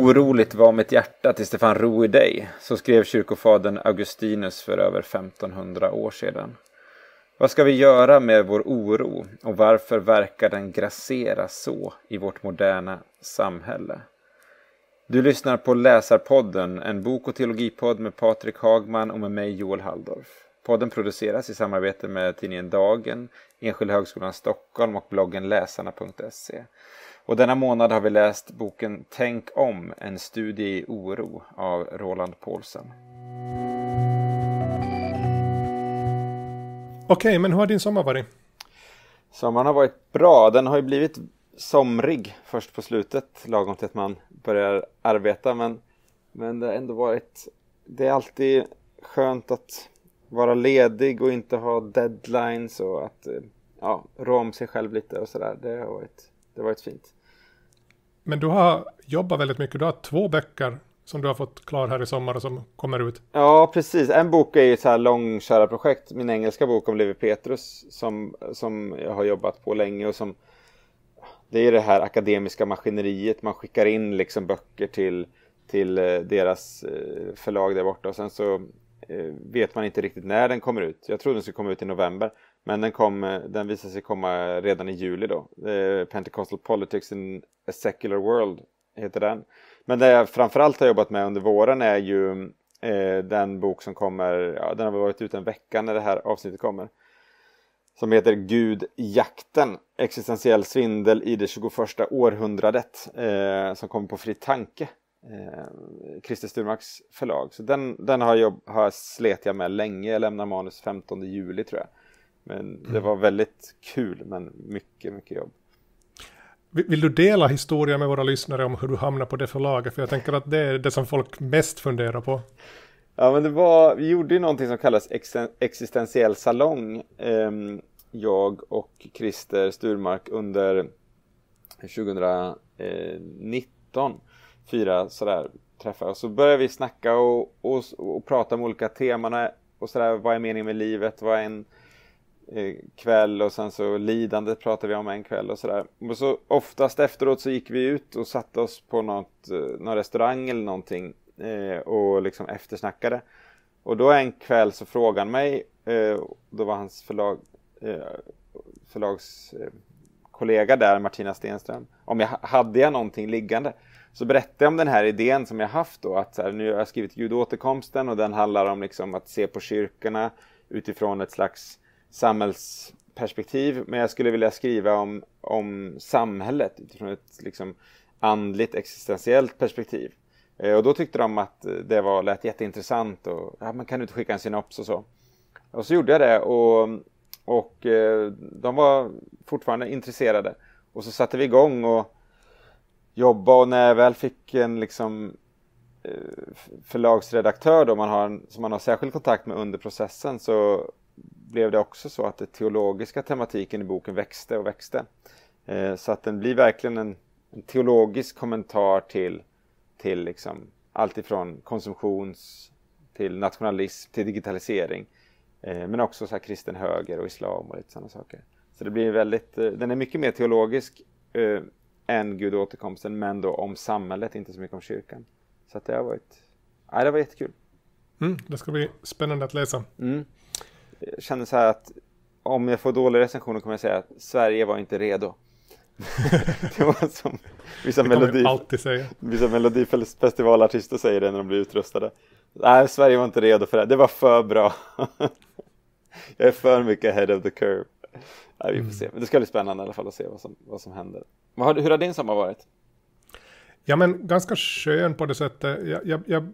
Oroligt var mitt hjärta tills det fann ro i dig, så skrev kyrkofadern Augustinus för över 1500 år sedan. Vad ska vi göra med vår oro och varför verkar den grassera så i vårt moderna samhälle? Du lyssnar på Läsarpodden, en bok och teologipodd med Patrik Hagman och med mig Joel Halldorf. Podden produceras i samarbete med tidningen Dagen, Enskilda Högskolan Stockholm och bloggen läsarna.se. Och denna månad har vi läst boken Tänk om, en studie i oro av Roland Paulsen. Okej, men hur har din sommar varit? Sommaren har varit bra. Den har ju blivit somrig först på slutet, lagom till att man börjar arbeta. Men, men det har ändå varit... Det är alltid skönt att vara ledig och inte ha deadlines och att eh, ja, rå om sig själv lite och sådär. Det det har varit fint. Men du har jobbat väldigt mycket, du har två böcker som du har fått klar här i sommar och som kommer ut. Ja, precis. En bok är ju ett så här projekt, min engelska bok om Levi Petrus som, som jag har jobbat på länge och som det är det här akademiska maskineriet, man skickar in liksom böcker till, till eh, deras eh, förlag där borta och sen så eh, vet man inte riktigt när den kommer ut. Jag trodde den skulle komma ut i november men den, kom, eh, den visade sig komma redan i juli då. Pentecostal Politics in a Secular World heter den. Men det jag framförallt har jobbat med under våren är ju eh, den bok som kommer, ja, den har väl varit ute en vecka när det här avsnittet kommer. Som heter Gudjakten existentiell svindel i det 21 århundradet. Eh, som kommer på Fri Tanke, eh, Christer Sturmarks förlag. Så den, den har, jobb, har slet jag med länge, jag lämnar manus 15 juli tror jag. Men det var väldigt kul, men mycket, mycket jobb. Vill du dela historien med våra lyssnare om hur du hamnade på det förlaget? För jag tänker att det är det som folk mest funderar på. Ja, men det var, vi gjorde ju någonting som kallas existentiell salong. Ehm, jag och Christer Sturmark under 2019. Fyra sådär träffar. Och så började vi snacka och, och, och prata om olika teman. Och sådär, vad är meningen med livet? Vad är en Eh, kväll och sen så lidandet pratade vi om en kväll och sådär. Och så oftast efteråt så gick vi ut och satte oss på något, eh, någon restaurang eller någonting eh, och liksom eftersnackade. Och då en kväll så frågade han mig, då var hans förlag, förlagskollega där, Martina Stenström, om jag hade jag någonting liggande. Så berättade jag om den här idén som jag haft då, att så här, nu har jag skrivit ljudåterkomsten och den handlar om liksom att se på kyrkorna utifrån ett slags samhällsperspektiv, men jag skulle vilja skriva om, om samhället utifrån ett liksom, andligt existentiellt perspektiv. Eh, och då tyckte de att det var, lät jätteintressant och ja, man kan inte skicka en synops och så. Och så gjorde jag det och, och eh, de var fortfarande intresserade. Och så satte vi igång och jobbade och när jag väl fick en liksom eh, förlagsredaktör då man har som man har särskild kontakt med under processen så blev det också så att den teologiska tematiken i boken växte och växte. Eh, så att den blir verkligen en, en teologisk kommentar till, till liksom allt ifrån konsumtions till nationalism till digitalisering. Eh, men också så kristen höger och islam och lite sådana saker. Så det blir väldigt, eh, den är mycket mer teologisk än Gud och återkomsten men då om samhället, inte så mycket om kyrkan. Så att det har varit, ja, det var jättekul. Mm, det ska bli spännande att läsa. Mm. Jag känner så här att om jag får dålig recensioner kommer jag säga att Sverige var inte redo. det var som vissa, melodi... vissa melodifestivalartister säger det när de blir utrustade. Nej, Sverige var inte redo för det. Det var för bra. jag är för mycket ahead of the curve. Nej, vi får mm. se. Men det ska bli spännande i alla fall att se vad som, vad som händer. Hur har din sommar varit? Ja, men ganska skön på det sättet. Jag, jag, jag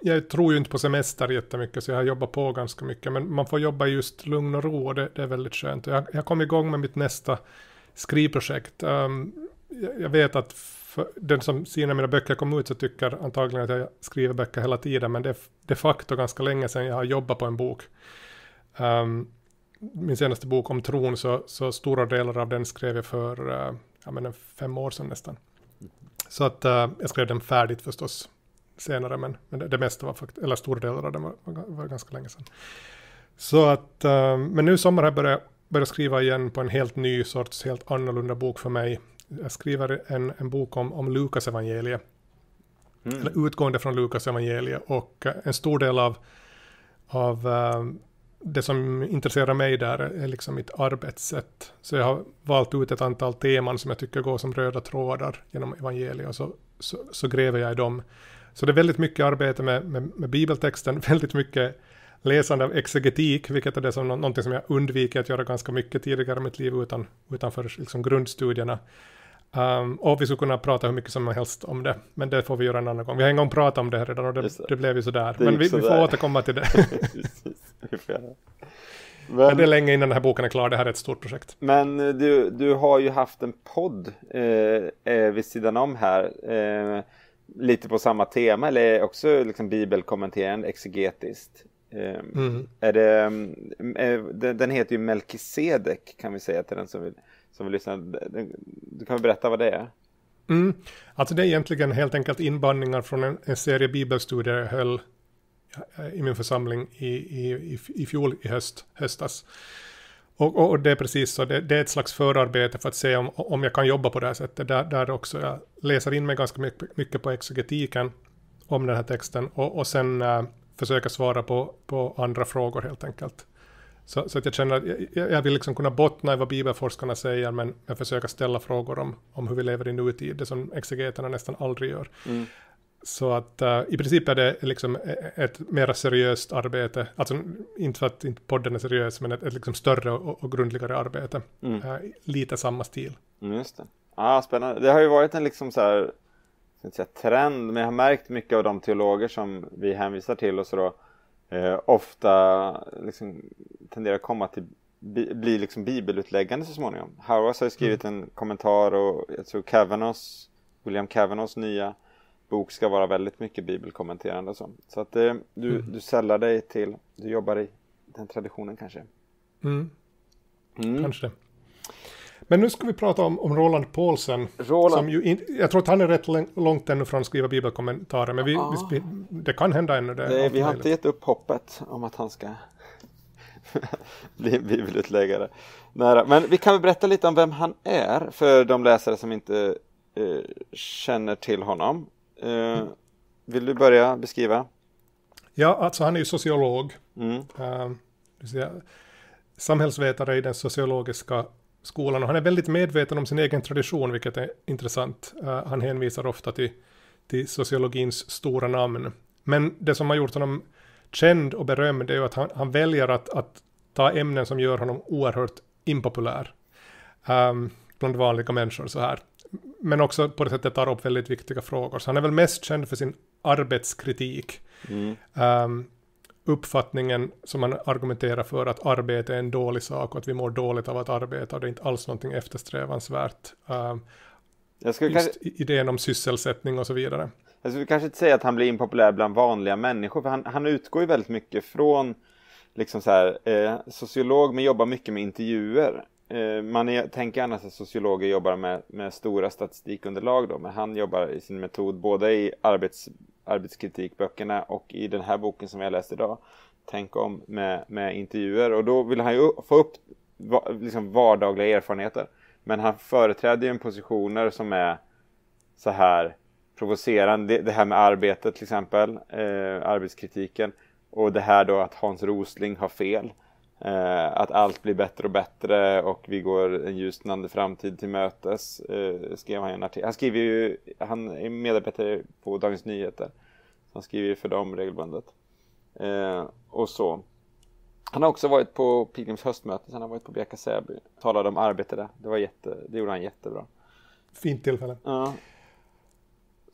jag tror ju inte på semester jättemycket så jag har jobbat på ganska mycket. Men man får jobba i just lugn och ro och det, det är väldigt skönt. Jag, jag kom igång med mitt nästa skrivprojekt. Um, jag, jag, vet att den som ser när mina böcker kom ut så tycker antagligen att jag skriver böcker hela tiden. Men det är de facto ganska länge sedan jag har jobbat på en bok. Um, min senaste bok om tron så, så, stora delar av den skrev jag för uh, ja, men fem år sedan nästan. Så att uh, jag skrev den färdigt förstås senare, men, men det, det mesta var faktiskt, eller stora delar av det var, var, ganska länge sedan. Så att, uh, men nu i sommar har jag börjat, börjat skriva igen på en helt ny sorts, helt annorlunda bok för mig. Jag skriver en, en bok om, om Lukas evangeliet. Mm. Eller utgående från Lukas evangeliet och eh, en stor del av, av uh, det som intresserar mig där är liksom mitt arbetssätt. Så jag har valt ut ett antal teman som jag tycker går som röda trådar genom evangeliet och så, så, så gräver jag i dem. Så det är väldigt mycket arbete med, med, med bibeltexten, väldigt mycket läsande av exegetik, vilket är det som, någonting som jag undviker att göra ganska mycket tidigare i mitt liv utan, utanför liksom grundstudierna. Um, och vi skulle kunna prata hur mycket som helst om det, men det får vi göra en annan gång. Vi har en gång pratat om det här redan och det, det. blev ju sådär. Det men vi, sådär. vi får återkomma till det. Men, men, det är länge innan den här boken är klar, det här är ett stort projekt. Men eh, du, du har ju haft en podd eh, eh vid sidan om här. Eh, lite på samma tema eller också liksom bibelkommenterande exegetiskt. Ehm, mm. Är det, ehm, den heter ju Melkisedek kan vi säga till den som vill, som vill lyssna. Du kan väl berätta vad det är? Mm. Alltså det är egentligen helt enkelt inbandningar från en, en serie bibelstudier jag höll i min församling i, i, i, i fjol i höst, höstas. Och, och, och, det är precis så, det, det, är ett slags förarbete för att se om, om jag kan jobba på det här sättet. Där, där också jag läser in mig ganska mycket, mycket på exegetiken om den här texten och, och sen äh, försöker svara på, på andra frågor helt enkelt. Så, så att jag känner att jag, jag, vill liksom kunna bottna i vad bibelforskarna säger men jag försöker ställa frågor om, om hur vi lever i nutid, det som exegeterna nästan aldrig gör. Mm. Så att uh, i princip är det liksom e-, e-, ett mer seriöst arbete, alltså inte för att inte podden är seriös, men ett, ett liksom större och, och grundligare arbete. Mm. Uh, lite samma stil. Mm, just det. Ah, spännande. Det har ju varit en liksom så här, inte säga trend, men jag har märkt mycket av de teologer som vi hänvisar till och så då, eh, ofta liksom tenderar att komma till bli liksom bibelutläggande så småningom. Howard har ju skrivit mm. en kommentar och jag tror Kavanaughs, William Kavanaughs nya bok ska vara väldigt mycket bibelkommenterande och så. Så att eh, du, mm. du sällar dig till, du jobbar i den traditionen kanske. Mm. Mm. Kanske det. Men nu ska vi prata om, om Roland Paulsen. Roland. Som ju in, jag tror att han är rätt långt ännu från att skriva bibelkommentarer, men vi, ja. vi, det kan hända ännu. Det Nej, vi har inte gett upp hoppet om att han ska bli bibelutläggare. Nära. Men vi kan väl berätta lite om vem han är för de läsare som inte eh, känner till honom. Eh, vill du börja beskriva? Ja, alltså han är ju sociolog. Mm. Eh, samhällsvetare i den sociologiska skolan och han är väldigt medveten om sin egen tradition, vilket är intressant. Eh, han hänvisar ofta till, till sociologins stora namn. Men det som har gjort honom känd och berömd är ju att han, han väljer att, att, ta ämnen som gör honom oerhört impopulär um, bland vanliga människor så här men också på det sättet tar upp väldigt viktiga frågor. Så han är väl mest känd för sin arbetskritik. Mm. Um, uppfattningen som man argumenterar för att arbete är en dålig sak och att vi mår dåligt av att arbeta och det är inte alls någonting eftersträvansvärt. Um, just kanske... idén om sysselsättning och så vidare. Jag skulle kanske inte säga att han blir impopulär bland vanliga människor, för han, han utgår ju väldigt mycket från liksom så här, eh, sociolog men jobbar mycket med intervjuer. Eh, man är, tänker annars att sociologer jobbar med, med stora statistikunderlag då, men han jobbar i sin metod både i arbets, arbetskritikböckerna och i den här boken som jag läste idag, Tänk om, med, med intervjuer. Och då vill han ju få upp va, liksom vardagliga erfarenheter. Men han företräder ju en positioner som är så här provocerande. Det, det här med arbetet till exempel, eh, arbetskritiken. Och det här då att Hans Rosling har fel. Eh, att allt blir bättre och bättre och vi går en ljusnande framtid till mötes. Eh, skrev han en artikel. Han skriver ju, han är medarbetare på Dagens Nyheter. Han skriver ju för dem regelbundet. Eh, och så. Han har också varit på Pilgrims höstmöte, han har varit på Bjärka Säby. Talade om arbete där. Det, var jätte, det gjorde han jättebra. Fint tillfälle. Ja.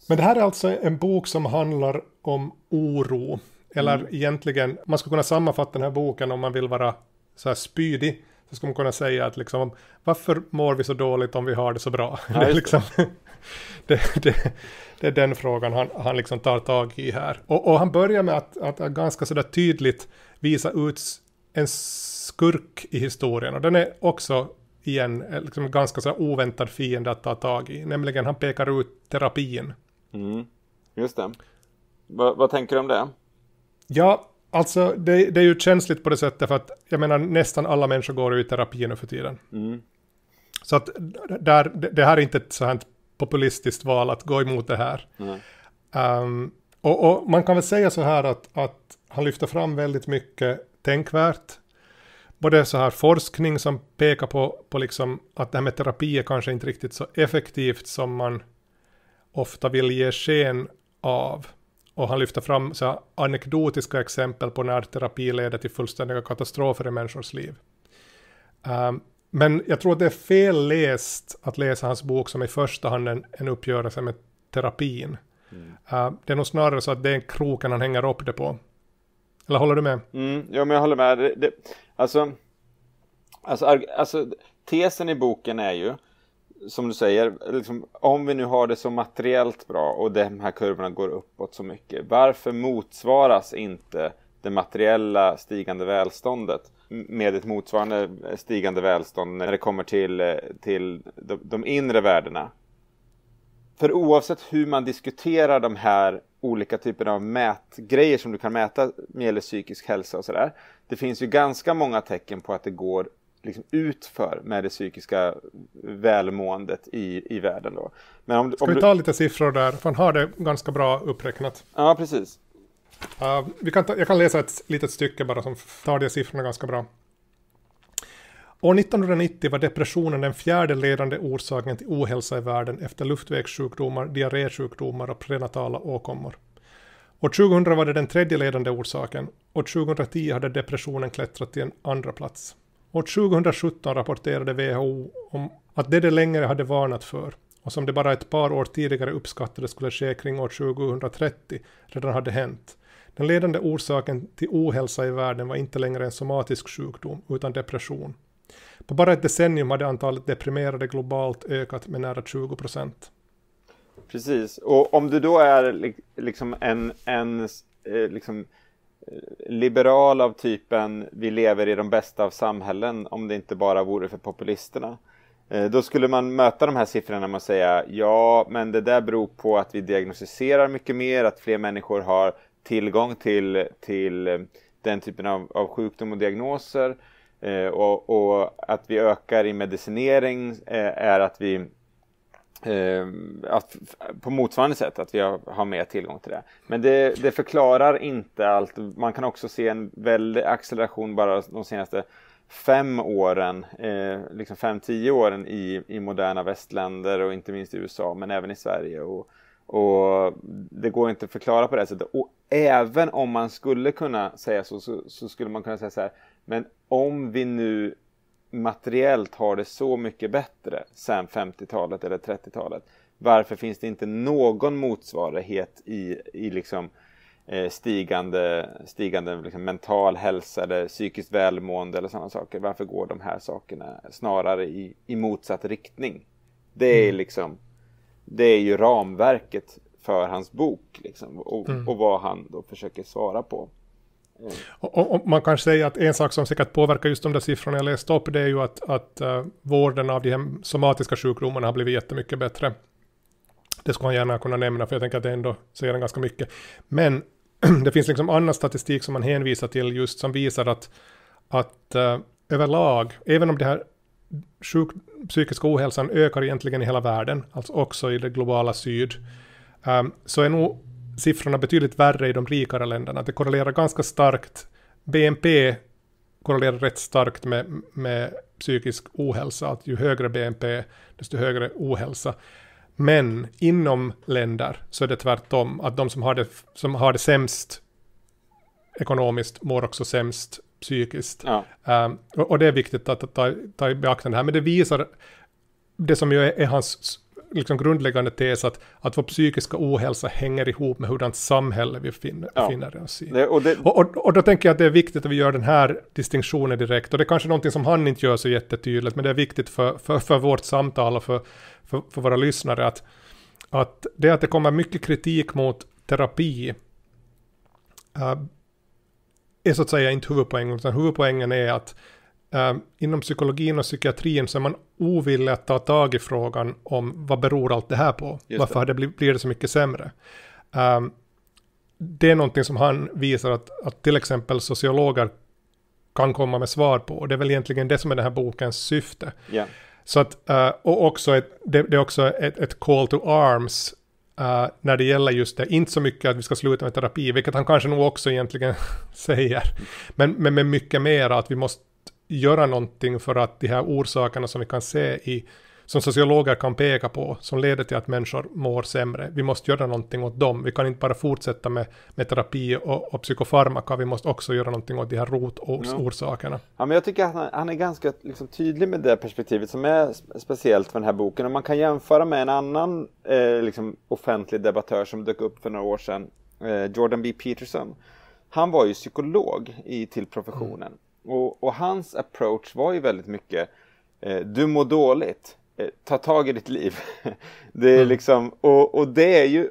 Men det här är alltså en bok som handlar om oro. Eller mm. egentligen, man skulle kunna sammanfatta den här boken om man vill vara så här spydig. Så skulle man kunna säga att liksom, varför mår vi så dåligt om vi har det så bra? Ja, det, är liksom, det, det, det, är den frågan han, han liksom tar tag i här. Och, och han börjar med att, att, att ganska sådär tydligt visa ut en skurk i historien. Och den är också igen eh, liksom ganska så oväntad fiende att ta tag i. Nämligen han pekar ut terapin. Mm, just det. V vad tänker du om det? Ja, alltså det, det, är ju känsligt på det sättet för att jag menar nästan alla människor går i terapi nu för tiden. Mm. Så att där, det här är inte ett så här populistiskt val att gå emot det här. Mm. Um, och, och, man kan väl säga så här att, att han lyfter fram väldigt mycket tänkvärt. Både så här forskning som pekar på, på liksom att det här med terapi är kanske inte riktigt så effektivt som man ofta vill ge sken av. Och han lyfter fram så här, anekdotiska exempel på när terapi leder till fullständiga katastrofer i människors liv. Um, men jag tror att det är fel läst att läsa hans bok som i första hand en, en uppgörelse med terapin. Mm. Uh, det är nog snarare så att det är kroken han hänger upp det på. Eller håller du med? Mm, ja, men jag håller med. Det, det, alltså, alltså, alltså, tesen i boken är ju som du säger, liksom, om vi nu har det så materiellt bra och de här kurvorna går uppåt så mycket, varför motsvaras inte det materiella stigande välståndet med ett motsvarande stigande välstånd när det kommer till, eh, till de, de inre värdena? För oavsett hur man diskuterar de här olika typerna av mätgrejer som du kan mäta med gäller psykisk hälsa och sådär. Det finns ju ganska många tecken på att det går liksom utför med det psykiska välmåendet i, i världen. Då. Men om, Ska om vi ta du... lite siffror där? För han har det ganska bra uppräknat. Ja, precis. Uh, vi kan ta, jag kan läsa ett litet stycke bara som tar de siffrorna ganska bra. År 1990 var depressionen den fjärde ledande orsaken till ohälsa i världen efter luftvägssjukdomar, diarrésjukdomar och prenatala åkommor. År 2000 var det den tredje ledande orsaken och 2010 hade depressionen klättrat till en andra plats. År 2017 rapporterade WHO om att det de längre hade varnat för och som det bara ett par år tidigare uppskattade skulle ske kring år 2030 redan hade hänt. Den ledande orsaken till ohälsa i världen var inte längre en somatisk sjukdom utan depression. På bara ett decennium hade antalet deprimerade globalt ökat med nära 20 procent. Precis, och om du då är liksom en, en eh, liksom liberal av typen vi lever i de bästa av samhällen om det inte bara vore för populisterna. Eh, då skulle man möta de här siffrorna med att säga ja, men det där beror på att vi diagnostiserar mycket mer, att fler människor har tillgång till, till eh, den typen av, av sjukdom och diagnoser eh, och, och att vi ökar i medicinering är att vi Eh, att, på motsvarande sätt, att vi har, har mer tillgång till det. Men det, det, förklarar inte allt. Man kan också se en väldig acceleration bara de senaste fem åren, eh, liksom fem, tio åren i, i moderna västländer och inte minst i USA, men även i Sverige. Och, och det går inte att förklara på det sättet. Och även om man skulle kunna säga så, så, så skulle man kunna säga så här, men om vi nu materiellt har det så mycket bättre sen 50-talet eller 30-talet. Varför finns det inte någon motsvarighet i, i liksom, eh, stigande, stigande liksom, mental hälsa eller psykiskt välmående eller sådana saker? Varför går de här sakerna snarare i, i motsatt riktning? Det är, mm. liksom, det är ju ramverket för hans bok liksom, och, mm. och vad han då försöker svara på. Mm. Och, och, man kan säga att en sak som säkert påverkar just de där siffrorna jag läste upp, det är ju att, att uh, vården av de här somatiska sjukdomarna har blivit jättemycket bättre. Det skulle han gärna kunna nämna, för jag tänker att det ändå säger ganska mycket. Men det finns liksom annan statistik som man hänvisar till just som visar att, att uh, överlag, även om det här sjuk, psykiska ohälsan ökar egentligen i hela världen, alltså också i det globala syd, um, så är nog siffrorna betydligt värre i de rikare länderna. Det korrelerar ganska starkt. BNP korrelerar rätt starkt med, med psykisk ohälsa. Att ju högre BNP, desto högre ohälsa. Men inom länder så är det tvärtom. Att de som har det, som har det sämst ekonomiskt mår också sämst psykiskt. Ja. Um, och, och, det är viktigt att, att ta, ta i beaktande här. Men det visar det som ju är, är hans liksom grundläggande tes att, att vår psykiska ohälsa hänger ihop med hurdant samhälle vi befinner ja. oss i. Det, och, det... Och, och, och, då tänker jag att det är viktigt att vi gör den här distinktionen direkt. Och det är kanske någonting som han inte gör så jättetydligt, men det är viktigt för, för, för vårt samtal och för, för, för våra lyssnare att, att det att det kommer mycket kritik mot terapi äh, är så att säga inte huvudpoängen, utan huvudpoängen är att eh, inom psykologin och psykiatrin så är man ovillig att ta tag i frågan om vad beror allt det här på? Just Varför det. Det blir det så mycket sämre? Eh, det är någonting som han visar att, att till exempel sociologer kan komma med svar på. Och det är väl egentligen det som är den här bokens syfte. Yeah. Så att, eh, och också ett, det, det, är också ett, ett call to arms Uh, när det gäller just det, inte så mycket att vi ska sluta med terapi, vilket han kanske nog också egentligen säger, mm. men, men med mycket mer att vi måste göra någonting för att de här orsakerna som vi kan se i som sociologer kan peka på, som leder till att människor mår sämre. Vi måste göra någonting åt dem. Vi kan inte bara fortsätta med, med terapi och, och psykofarmaka, vi måste också göra någonting åt de här rotorsakerna. Ja. ja. men jag tycker att han, han är ganska liksom, tydlig med det perspektivet som är speciellt för den här boken. Och man kan jämföra med en annan eh, liksom, offentlig debattör som dök upp för några år sedan, eh, Jordan B. Peterson. Han var ju psykolog i, till professionen. Mm. Och, och, hans approach var ju väldigt mycket eh, du mår dåligt, eh, ta tag i ditt liv. det är mm. liksom, och, och, det är ju,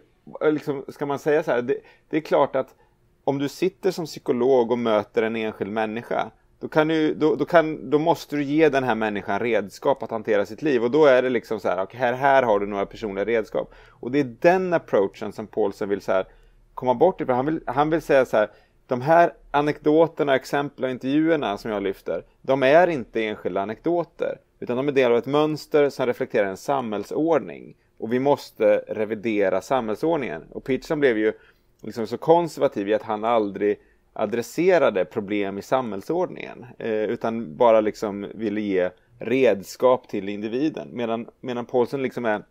liksom, ska man säga så här, det, det, är klart att om du sitter som psykolog och möter en enskild människa då, kan du, då, då, kan, då måste du ge den här människan redskap att hantera sitt liv och då är det liksom så här, okay, här, här har du några personliga redskap. Och det är den approachen som Paulsen vill så här, komma bort ifrån. Han vill, han vill säga så här, de här anekdoterna, exemplen och intervjuerna som jag lyfter, de är inte enskilda anekdoter, utan de är del av ett mönster som reflekterar en samhällsordning. Och vi måste revidera samhällsordningen. Och Peterson blev ju liksom så konservativ i att han aldrig adresserade problem i samhällsordningen, eh, utan bara liksom ville ge redskap till individen. Medan, medan Paulsen liksom är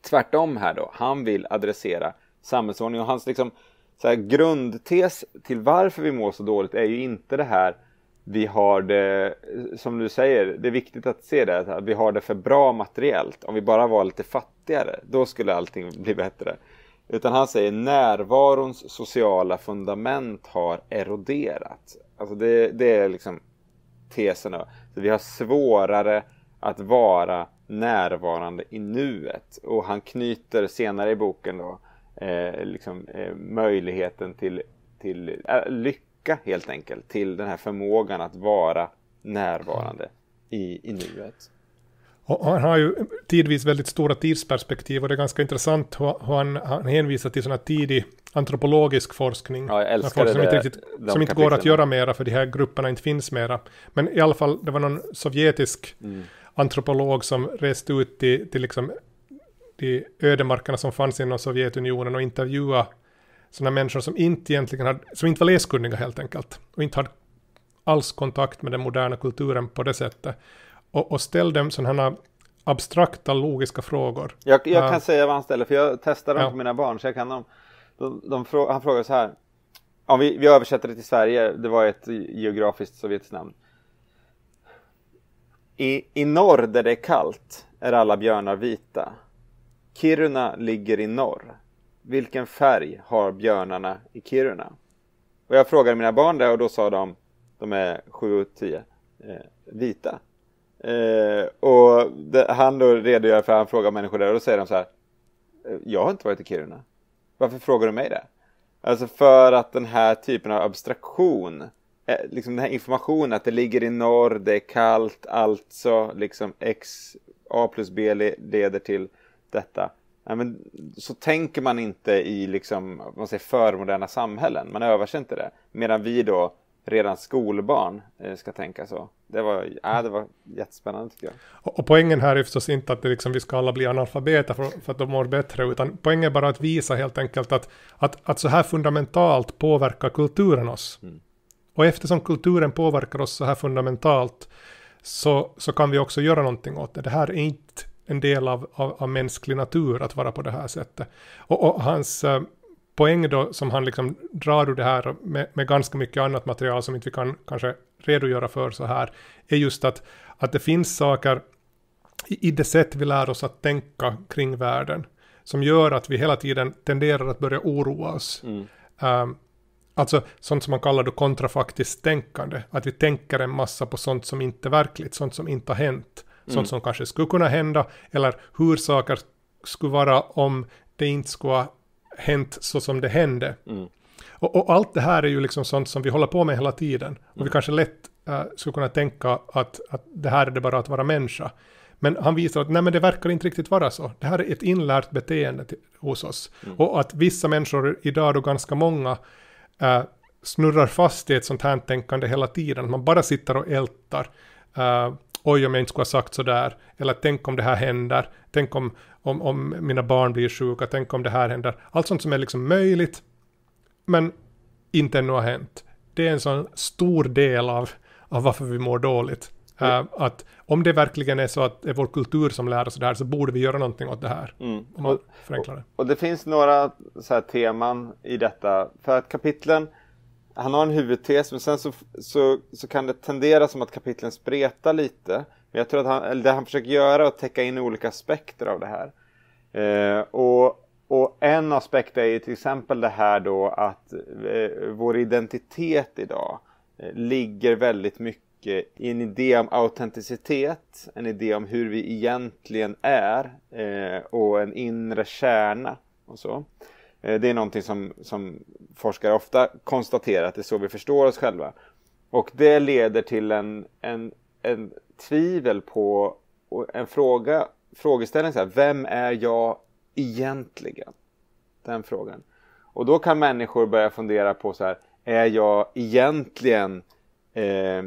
tvärtom här då. Han vill adressera samhällsordningen och hans liksom så här, grundtes till varför vi mår så dåligt är ju inte det här vi har det, som du säger, det är viktigt att se det, att vi har det för bra materiellt. Om vi bara var lite fattigare, då skulle allting bli bättre. Utan han säger närvarons sociala fundament har eroderat. Alltså det, det är liksom tesen. Så vi har svårare att vara närvarande i nuet. Och han knyter senare i boken då eh, liksom, eh, möjligheten till, till äh, lycka helt enkelt. Till den här förmågan att vara närvarande i, i nuet. Och han har ju tidvis väldigt stora tidsperspektiv och det är ganska intressant hur han, han hänvisar till sån här tidig antropologisk forskning. Ja, jag älskar det. Som inte, riktigt, som inte går att göra mera för de här grupperna inte finns mera. Men i alla fall, det var någon sovjetisk mm. antropolog som reste ut till, till liksom de ödemarkerna som fanns inom Sovjetunionen och intervjua sådana människor som inte egentligen hade, som inte var läskunniga helt enkelt och inte hade alls kontakt med den moderna kulturen på det sättet. Och, och ställ dem sådana här abstrakta logiska frågor. Jag, jag kan säga vad han ställer för jag testar dem ja. på mina barn så jag kan dem. De, de, de, han frågar så här. Om vi, vi översätter det till Sverige, det var ett geografiskt sovjetiskt namn. I, I norr där det är kallt är alla björnar vita. Kiruna ligger i norr. Vilken färg har björnarna i Kiruna? Och jag frågade mina barn där och då sa de, de är 7 och 10, eh, vita. Eh, och det, han då redogör för, han frågar människor där och då säger de så här, eh, jag har inte varit i Kiruna. Varför frågar du mig det? Alltså för att den här typen av abstraktion, eh, liksom den här informationen att det ligger i norr, det är kallt, alltså liksom x, a plus b leder till detta. Nej, men, så tänker man inte i liksom, man säger, förmoderna samhällen, man övar sig inte det. Medan vi då, redan skolbarn, eh, ska tänka så. Det var, ja, det var jättespännande tycker jag. Och, och poängen här är förstås inte att liksom, vi ska alla bli analfabeter för, för att de mår bättre, utan poängen är bara att visa helt enkelt att, att, att så här fundamentalt påverkar kulturen oss. Mm. Och eftersom kulturen påverkar oss så här fundamentalt så, så kan vi också göra någonting åt det. Det här är inte en del av, av, av mänsklig natur att vara på det här sättet. Och, och hans eh, poäng då som han liksom drar ur det här med, med, ganska mycket annat material som inte vi kan kanske redogöra för så här, är just att, att det finns saker i, i det sätt vi lär oss att tänka kring världen som gör att vi hela tiden tenderar att börja oroa oss. Mm. Um, Alltså sånt som man kallar då kontrafaktiskt tänkande, att vi tänker en massa på sånt som inte är verkligt, sånt som inte har hänt sånt mm. som kanske skulle kunna hända, eller hur saker skulle vara om det inte skulle ha hänt så som det hände. Mm. Och, och, allt det här är ju liksom sånt som vi håller på med hela tiden. Och vi mm. kanske lätt äh, skulle kunna tänka att, att det här är det bara att vara människa. Men han visar att nej, men det verkar inte riktigt vara så. Det här är ett inlärt beteende till, hos oss. Mm. Och att vissa människor, idag då ganska många, äh, snurrar fast i ett sånt här tänkande hela tiden. Att man bara sitter och ältar. Äh, oj om jag inte skulle ha sagt sådär, eller tänk om det här händer, tänk om, om, om mina barn blir sjuka, tänk om det här händer. Allt sånt som är liksom möjligt, men inte ännu har hänt. Det är en sån stor del av, av varför vi mår dåligt. Mm. Uh, att om det verkligen är så att det är vår kultur som lär oss det här så borde vi göra någonting åt det här. Mm. Om man förenklar det. Och, och det finns några så här teman i detta. För att kapitlen han har en huvudtes men sen så, så, så kan det tendera som att kapitlen spretar lite. Men jag tror att han, eller det han försöker göra är att täcka in olika aspekter av det här. Eh, och, och en aspekt är ju till exempel det här då att eh, vår identitet idag eh, ligger väldigt mycket i en idé om autenticitet, en idé om hur vi egentligen är eh, och en inre kärna och så. Eh, det är någonting som, som forskare ofta konstaterar, att det är så vi förstår oss själva. Och det leder till en, en, en tvivel på en fråga, frågeställning så här, vem är jag egentligen? Den frågan. Och då kan människor börja fundera på så här, är jag egentligen eh,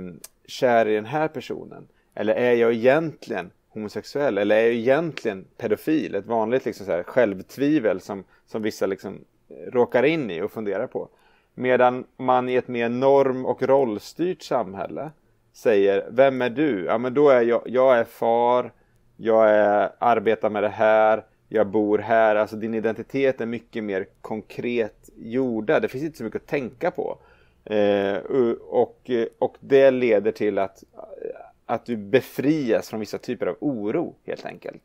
kär i den här personen? Eller är jag egentligen homosexuell eller är egentligen pedofil. Ett vanligt liksom så här, självtvivel som, som vissa liksom eh, råkar in i och funderar på. Medan man i ett mer norm och rollstyrt samhälle säger Vem är du? Ja men då är jag, jag är far, jag är, arbetar med det här, jag bor här. Alltså din identitet är mycket mer konkret gjorda. Det finns inte så mycket att tänka på. Eh, och, eh, och det leder till att eh, att du befrias från vissa typer av oro helt enkelt.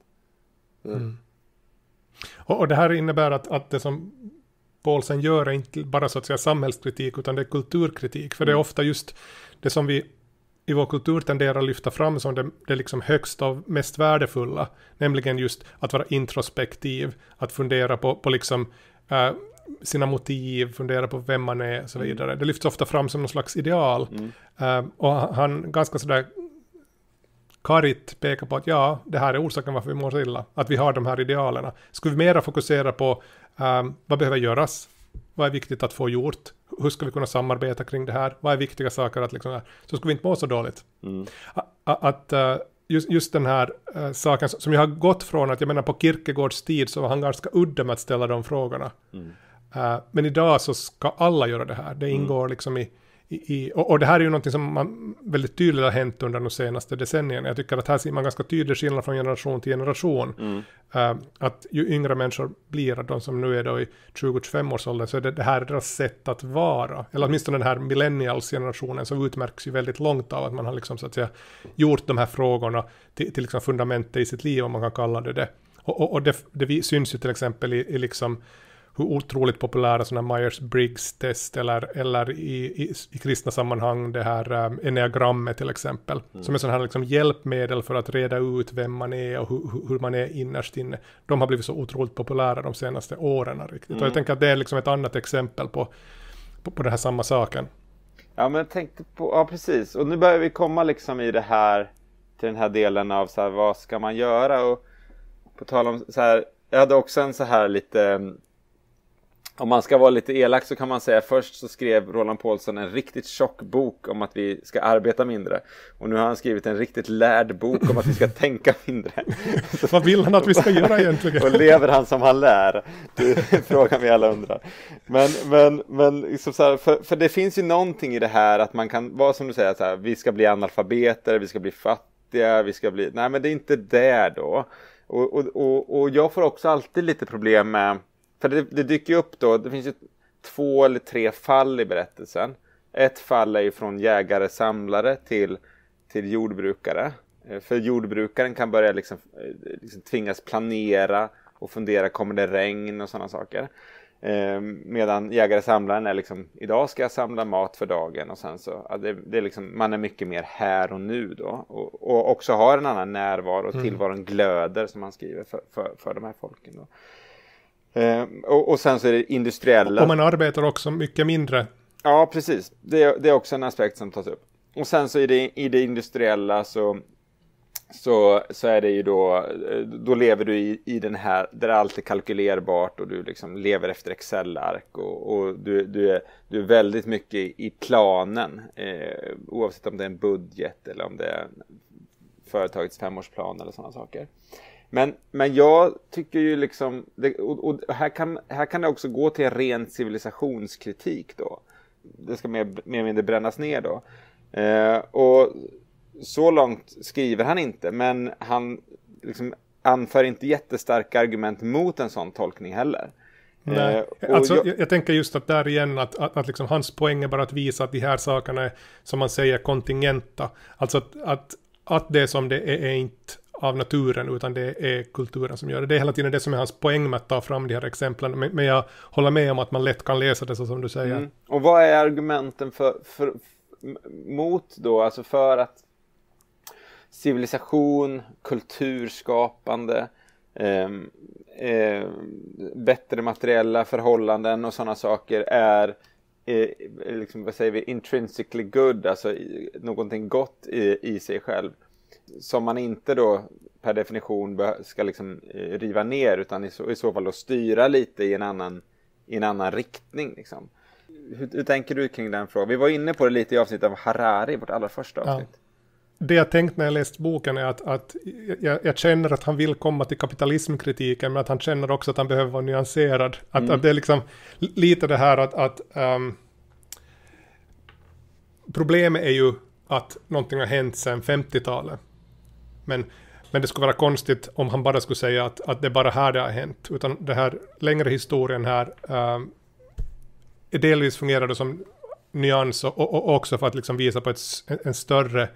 Mm. Mm. Och det här innebär att, att det som Paulsen gör är inte bara så att säga samhällskritik utan det är kulturkritik. För det är mm. ofta just det som vi i vår kultur tenderar att lyfta fram som det, det liksom högsta och mest värdefulla. Nämligen just att vara introspektiv, att fundera på, på liksom, eh, sina motiv, fundera på vem man är och så mm. vidare. Mm. Det lyfts ofta fram som någon slags ideal. Mm. Eh, och han ganska sådär kargt pekar på att ja, det här är orsaken varför vi mår så illa, att vi har de här idealerna. Skulle vi mera fokusera på um, vad behöver göras, vad är viktigt att få gjort, hur ska vi kunna samarbeta kring det här, vad är viktiga saker att liksom, så skulle vi inte må så dåligt. Mm. Att, uh, just, just den här uh, saken som jag har gått från att, jag menar på Kierkegaards tid så var han ganska udda med att ställa de frågorna. Mm. Uh, men idag så ska alla göra det här, det ingår mm. liksom i i, och, och, det här är ju någonting som man väldigt tydligt har hänt under de senaste decennierna. Jag tycker att här ser man ganska tydlig skillnad från generation till generation. Mm. Uh, att ju yngre människor blir, de som nu är då i 20-25-årsåldern, så är det, det här deras sätt att vara. Eller åtminstone den här millennials-generationen som utmärks ju väldigt långt av att man har liksom så att säga gjort de här frågorna till, till liksom fundamentet i sitt liv, om man kan kalla det det. Och, och, och det, det, syns ju till exempel i, i liksom hur otroligt populära sådana här Myers-Briggs-test eller, eller i, i, i, kristna sammanhang det här um, enneagrammet till exempel, mm. som är sådana här liksom hjälpmedel för att reda ut vem man är och hur, hur man är innerst inne. De har blivit så otroligt populära de senaste åren riktigt. Mm. Och jag mm. tänker att det är liksom ett annat exempel på, på, på den här samma saken. Ja, men jag tänkte på, ja precis, och nu börjar vi komma liksom i det här, till den här delen av så här, vad ska man göra? Och på tal om så här, jag hade också en så här lite om man ska vara lite elak så kan man säga först så skrev Roland Paulsson en riktigt tjock bok om att vi ska arbeta mindre. Och nu har han skrivit en riktigt lärd bok om att vi ska tänka mindre. Vad vill han att vi ska göra egentligen? och lever han som han lär? Det är frågan vi alla undrar. Men, men, men liksom så här, för, för, det finns ju någonting i det här att man kan vara som du säger, så här, vi ska bli analfabeter, vi ska bli fattiga, vi ska bli... Nej, men det är inte där då. Och, och, och, och jag får också alltid lite problem med för det, det dyker upp då, det finns ju två eller tre fall i berättelsen. Ett fall är ju från jägare-samlare till, till jordbrukare. Eh, för jordbrukaren kan börja liksom, eh, liksom tvingas planera och fundera, kommer det regn och sådana saker. Eh, medan jägare-samlaren är liksom, idag ska jag samla mat för dagen och sen så, det, det är liksom, man är mycket mer här och nu då. Och, och också har en annan närvaro, mm. tillvaron glöder som man skriver för, för, för de här folken. Då. Eh, och, och sen så är det industriella. Och man arbetar också mycket mindre. Ja, precis. Det, det, är också en aspekt som tas upp. Och sen så i det, i det industriella så, så, så är det ju då, då lever du i, i den här, där allt är kalkylerbart och du liksom lever efter Excel-ark och, och du, du, är, du är väldigt mycket i planen. Eh, oavsett om det är en budget eller om det är företagets femårsplan eller sådana saker. Men, men jag tycker ju liksom, det, och, och, här, kan, här kan det också gå till ren civilisationskritik då. Det ska mer, mer eller mindre brännas ner då. Eh, och så långt skriver han inte, men han liksom anför inte jättestarka argument mot en sån tolkning heller. Nej, eh, alltså, jag, jag, tänker just att där igen att, att, att liksom hans poäng är bara att visa att de här sakerna är, som man säger, kontingenta. Alltså att, att, att det som det är, är inte av naturen, utan det är kulturen som gör det. Det är hela tiden det som är hans poäng med att ta fram de här exemplen, men, men jag håller med om att man lätt kan läsa det så som du säger. Mm. Och vad är argumenten för, för, mot då, alltså för att civilisation, kulturskapande, eh, eh, bättre materiella förhållanden och sådana saker är eh, liksom, vad säger vi, intrinsically good, alltså någonting gott i, i sig själv som man inte då per definition ska liksom eh, riva ner utan i så, i så fall då styra lite i en annan, i en annan riktning. Liksom. Hur, hur, tänker du kring den frågan? Vi var inne på det lite i avsnittet av Harari, vårt allra första avsnitt. Ja. Det jag tänkt när jag läst boken är att, att jag, jag, känner att han vill komma till kapitalismkritiken, men att han känner också att han behöver vara nyanserad. Att, mm. att det är liksom lite det här att... att um, problemet är ju att någonting har hänt sedan 50-talet. Men, men det skulle vara konstigt om han bara skulle säga att, att det är bara här det har hänt. Utan den här längre historien här um, delvis fungerar det som nyans och, och, och, också för att liksom visa på ett, en större,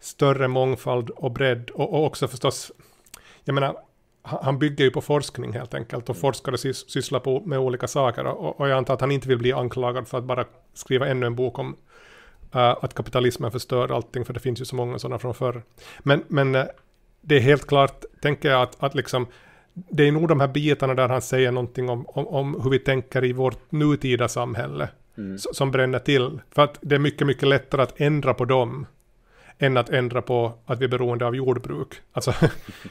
större mångfald och bredd. Och, och också förstås, jag menar, han bygger ju på forskning helt enkelt och forskare sysslar på, med olika saker och, och jag antar att han inte vill bli anklagad för att bara skriva ännu en bok om Eh, att kapitalismen förstör allting, för det finns ju så många sådana från förr. Men, men eh, det är helt klart, tänker jag, att, att liksom, det är nog de här bitarna där han säger någonting om, om, om hur vi tänker i vårt nutida samhälle mm. som bränner till. För att det är mycket, mycket lättare att ändra på dem än att ändra på att vi är beroende av jordbruk. Alltså,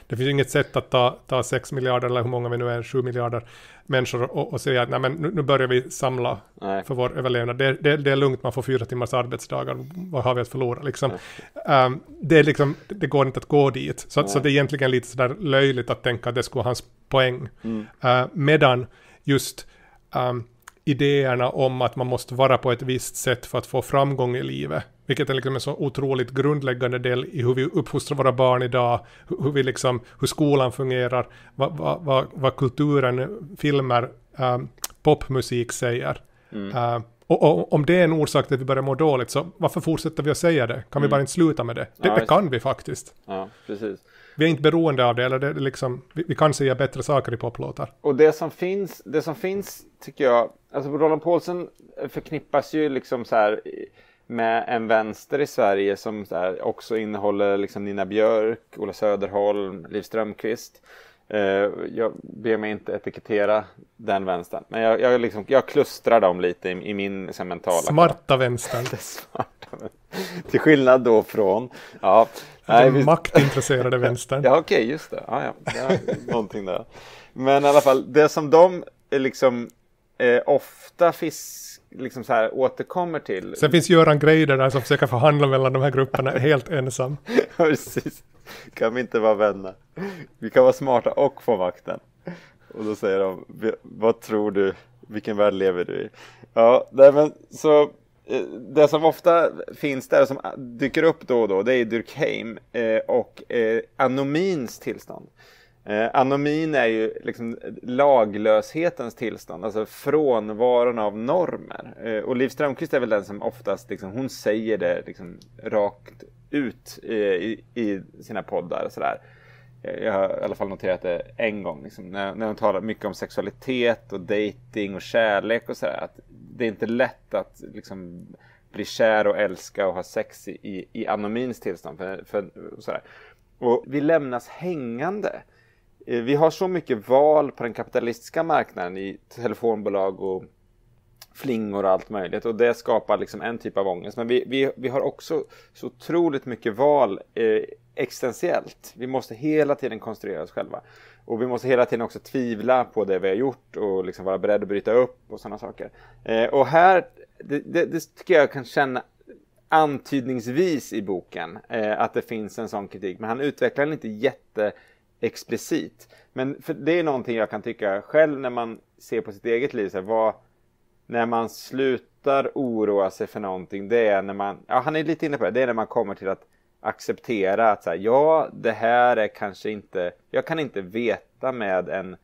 det finns ju inget sätt att ta, ta 6 miljarder, eller hur många vi nu är, 7 miljarder människor och, och säga att nej, men nu, nu börjar vi samla nej. för vår överlevnad. Det, det, det, är lugnt, man får fyra timmars arbetsdagar, vad har vi att förlora? Liksom. Um, det, liksom, det, går inte att gå dit. Så, så, det är egentligen lite sådär löjligt att tänka att det skulle vara hans poäng. Mm. Uh, medan just um, idéerna om att man måste vara på ett visst sätt för att få framgång i livet. Vilket är liksom en så otroligt grundläggande del i hur vi uppfostrar våra barn idag, hur, vi liksom, hur skolan fungerar, vad, vad, vad, vad kulturen, filmer, um, popmusik säger. Mm. Uh, och, och, om det är en orsak till att vi börjar må dåligt, så varför fortsätter vi att säga det? Kan mm. vi bara inte sluta med det? Det, ja, det kan vi faktiskt. Ja, precis vi är inte beroende av det, eller det, liksom, vi, vi kan säga bättre saker i poplåtar. Och det som finns, det som finns tycker jag, alltså Roland Paulsen förknippas ju liksom så här med en vänster i Sverige som här, också innehåller liksom Nina Björk, Ola Söderholm, Liv Strömquist. Eh, jag ber mig inte etikettera den vänstern, men jag, jag, liksom, jag klustrar dem lite i, i min mentala... Smarta vänstern. smarta vänstern. Till skillnad då från, ja, Nej, den maktintresserade vänstern. ja, okej, okay, just det. Ah, ja. ja, någonting där. Men i alla fall, det som de liksom eh, ofta fisk, liksom så här, återkommer till. Sen finns Göran Greider där som försöker förhandla mellan de här grupperna helt ensam. precis. Kan vi inte vara vänner? Vi kan vara smarta och få makten. Och då säger de, vad tror du, vilken värld lever du i? Ja, nej men så Eh, det som ofta finns där, som dyker upp då och då, det är Durkheim eh, och eh, anomins tillstånd. Anomin är ju liksom laglöshetens tillstånd, alltså frånvaron av normer. Och Liv Strömquist är väl den som oftast, liksom, hon säger det liksom rakt ut i, i sina poddar. och Sådär. Jag har i alla fall noterat det en gång, liksom, när, när hon talar mycket om sexualitet och dating och kärlek och sådär. Att det är inte lätt att liksom bli kär och älska och ha sex i, i anomins tillstånd. För, för, sådär. Och vi lämnas hängande. Eh, vi har så mycket val på den kapitalistiska marknaden i telefonbolag och flingor och allt möjligt. Och det skapar liksom en typ av ångest. Men vi, vi, vi har också så otroligt mycket val eh, existentiellt. Vi måste hela tiden konstruera oss själva. Och vi måste hela tiden också tvivla på det vi har gjort och liksom vara beredda att bryta upp och sådana saker. Eh, och här, det, det, det, tycker jag kan känna antydningsvis i boken eh, att det finns en sån kritik. Men han utvecklar den inte jätte explicit. Men det är någonting jag kan tycka själv när man ser på sitt eget liv. Så här, vad, när man slutar oroa sig för någonting, det är när man, ja han är lite inne på det, det är när man kommer till att acceptera att så här, ja, det här är kanske inte, jag kan inte veta med en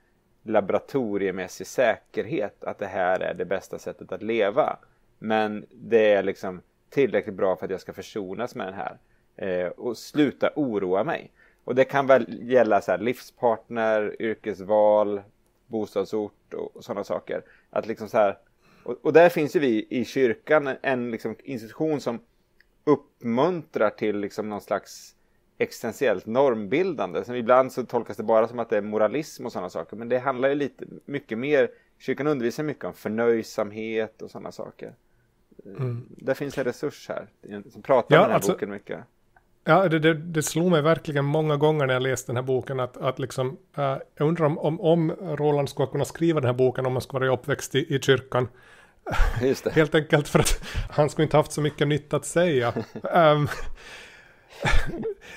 laboratoriemässig säkerhet att det här är det bästa sättet att leva. Men det är liksom tillräckligt bra för att jag ska försonas med den här eh, och sluta oroa mig. Och det kan väl gälla så här, livspartner, yrkesval, bostadsort och, sådana saker. Att liksom så här, och, och där finns ju vi i kyrkan, en liksom, institution som uppmuntrar till liksom, någon slags existentiellt normbildande. Sen ibland så tolkas det bara som att det är moralism och sådana saker. Men det handlar ju lite mycket mer, kyrkan undervisar mycket om förnöjsamhet och sådana saker. Mm. Där finns en resurs här, som pratar ja, om den här alltså, boken mycket. Ja, det, det, det, slog mig verkligen många gånger när jag läste den här boken att, att liksom, äh, jag undrar om, om, om Roland skulle kunna skriva den här boken om han skulle vara uppväxt i, i kyrkan. Just det. Helt enkelt för att han skulle inte haft så mycket nytt att säga. um,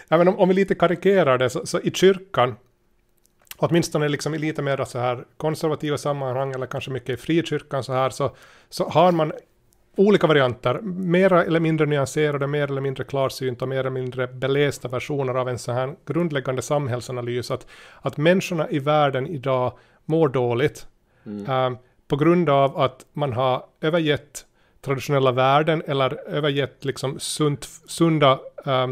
ja, men om, om, vi lite karikerar det, så, så i kyrkan, åtminstone liksom i lite mer så här konservativa sammanhang eller kanske mycket i frikyrkan så här, så, så har man olika varianter, mera eller mindre nyanserade, mer eller mindre klarsynta, mer eller mindre belästa versioner av en sån här grundläggande samhällsanalys att, att människorna i världen idag mår dåligt mm. eh, på grund av att man har övergett traditionella värden eller övergett liksom sunt, sunda eh,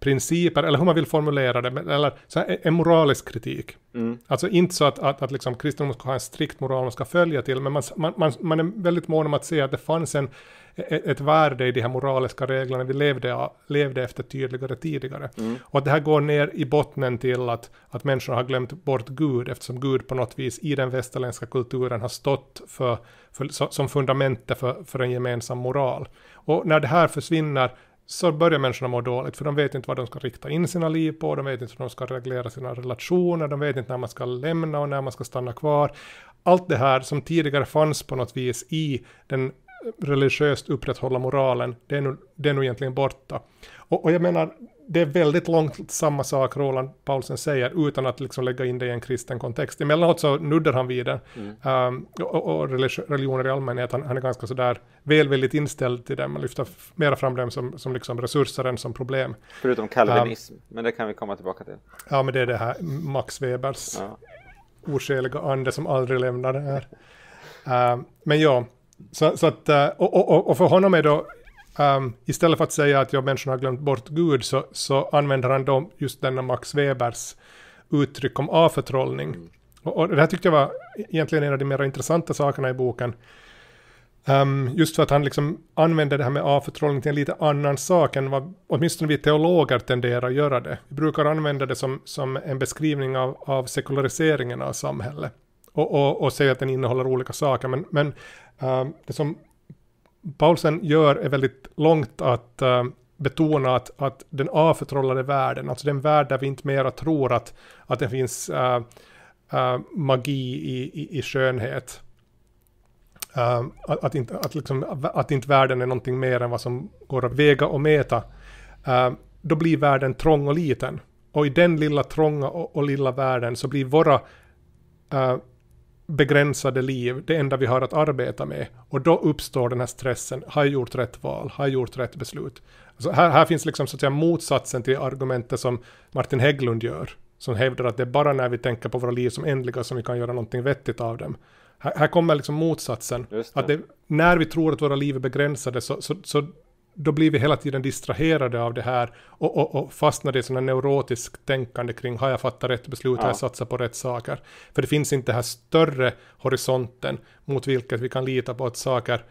principer eller hur man vill formulera det, eller så här, e- en moralisk kritik. Mm. Alltså inte så att, att, att liksom kristendomen ska ha en strikt moral man ska följa till, men man, man, man, är väldigt mån om att se att det fanns en, ett, e, ett värde i de här moraliska reglerna vi levde, levde efter tydligare tidigare. Mm. Och att det här går ner i bottnen till att, att människor har glömt bort Gud, eftersom Gud på något vis i den västerländska kulturen har stått för, för som fundamentet för, för en gemensam moral. Och när det här försvinner, så börjar människorna må dåligt, för de vet inte vad de ska rikta in sina liv på, de vet inte hur de ska reglera sina relationer, de vet inte när man ska lämna och när man ska stanna kvar. Allt det här som tidigare fanns på något vis i den religiöst upprätthålla moralen, det är nu, det är nu egentligen borta. Och, och jag menar, det är väldigt långt samma sak Roland Paulsen säger utan att liksom lägga in det i en kristen kontext. Emellanåt så nuddar han vid det. mm. um, och, och religioner i allmänhet. Han, han, är ganska sådär välvilligt inställd till dem. Man lyfter mera fram dem som, som liksom resurser än som problem. Förutom kalvinism, um, men det kan vi komma tillbaka till. Ja, men det är det här Max Webers ja. oskäliga ande som aldrig lämnar det här. Um, men ja, så, så att, eh, och, och, och, för honom är då Um, istället för att säga att jag människorna har glömt bort Gud så, så använder han då just denna Max Webers uttryck om avförtrollning. Mm. Och, och, det här tyckte jag var egentligen en av de mer intressanta sakerna i boken. Um, just för att han liksom använder det här med avförtrollning till en lite annan sak än vad åtminstone vi teologer tenderar att göra det. Vi brukar använda det som, som en beskrivning av, av sekulariseringen av samhället och, och, och säga att den innehåller olika saker. Men, men um, det som Paulsen gör är väldigt långt att äh, betona att, att den avförtrollade världen, alltså den värld där vi inte mera tror att, att det finns äh, äh, magi i, i, i skönhet. Att, att, inte, att, liksom, att inte världen är någonting mer än vad som går att väga och mäta. då blir världen trång och liten. Och i den lilla trånga och, och lilla världen så blir våra begränsade liv, det enda vi har att arbeta med. Och då uppstår den här stressen, har jag gjort rätt val, har jag gjort rätt beslut? Alltså här, här finns liksom så att säga motsatsen till argumentet som Martin Hägglund gör, som hävdar att det är bara när vi tänker på våra liv som ändliga som vi kan göra någonting vettigt av dem. Här, här kommer liksom motsatsen, det. att det, när vi tror att våra liv är begränsade så, så, så då blir vi hela tiden distraherade av det här och, och, och fastnar i sådana neurotiskt tänkande kring har jag fattat rätt beslut, ja. har jag satsat på rätt saker? För det finns inte den här större horisonten mot vilket vi kan lita på att saker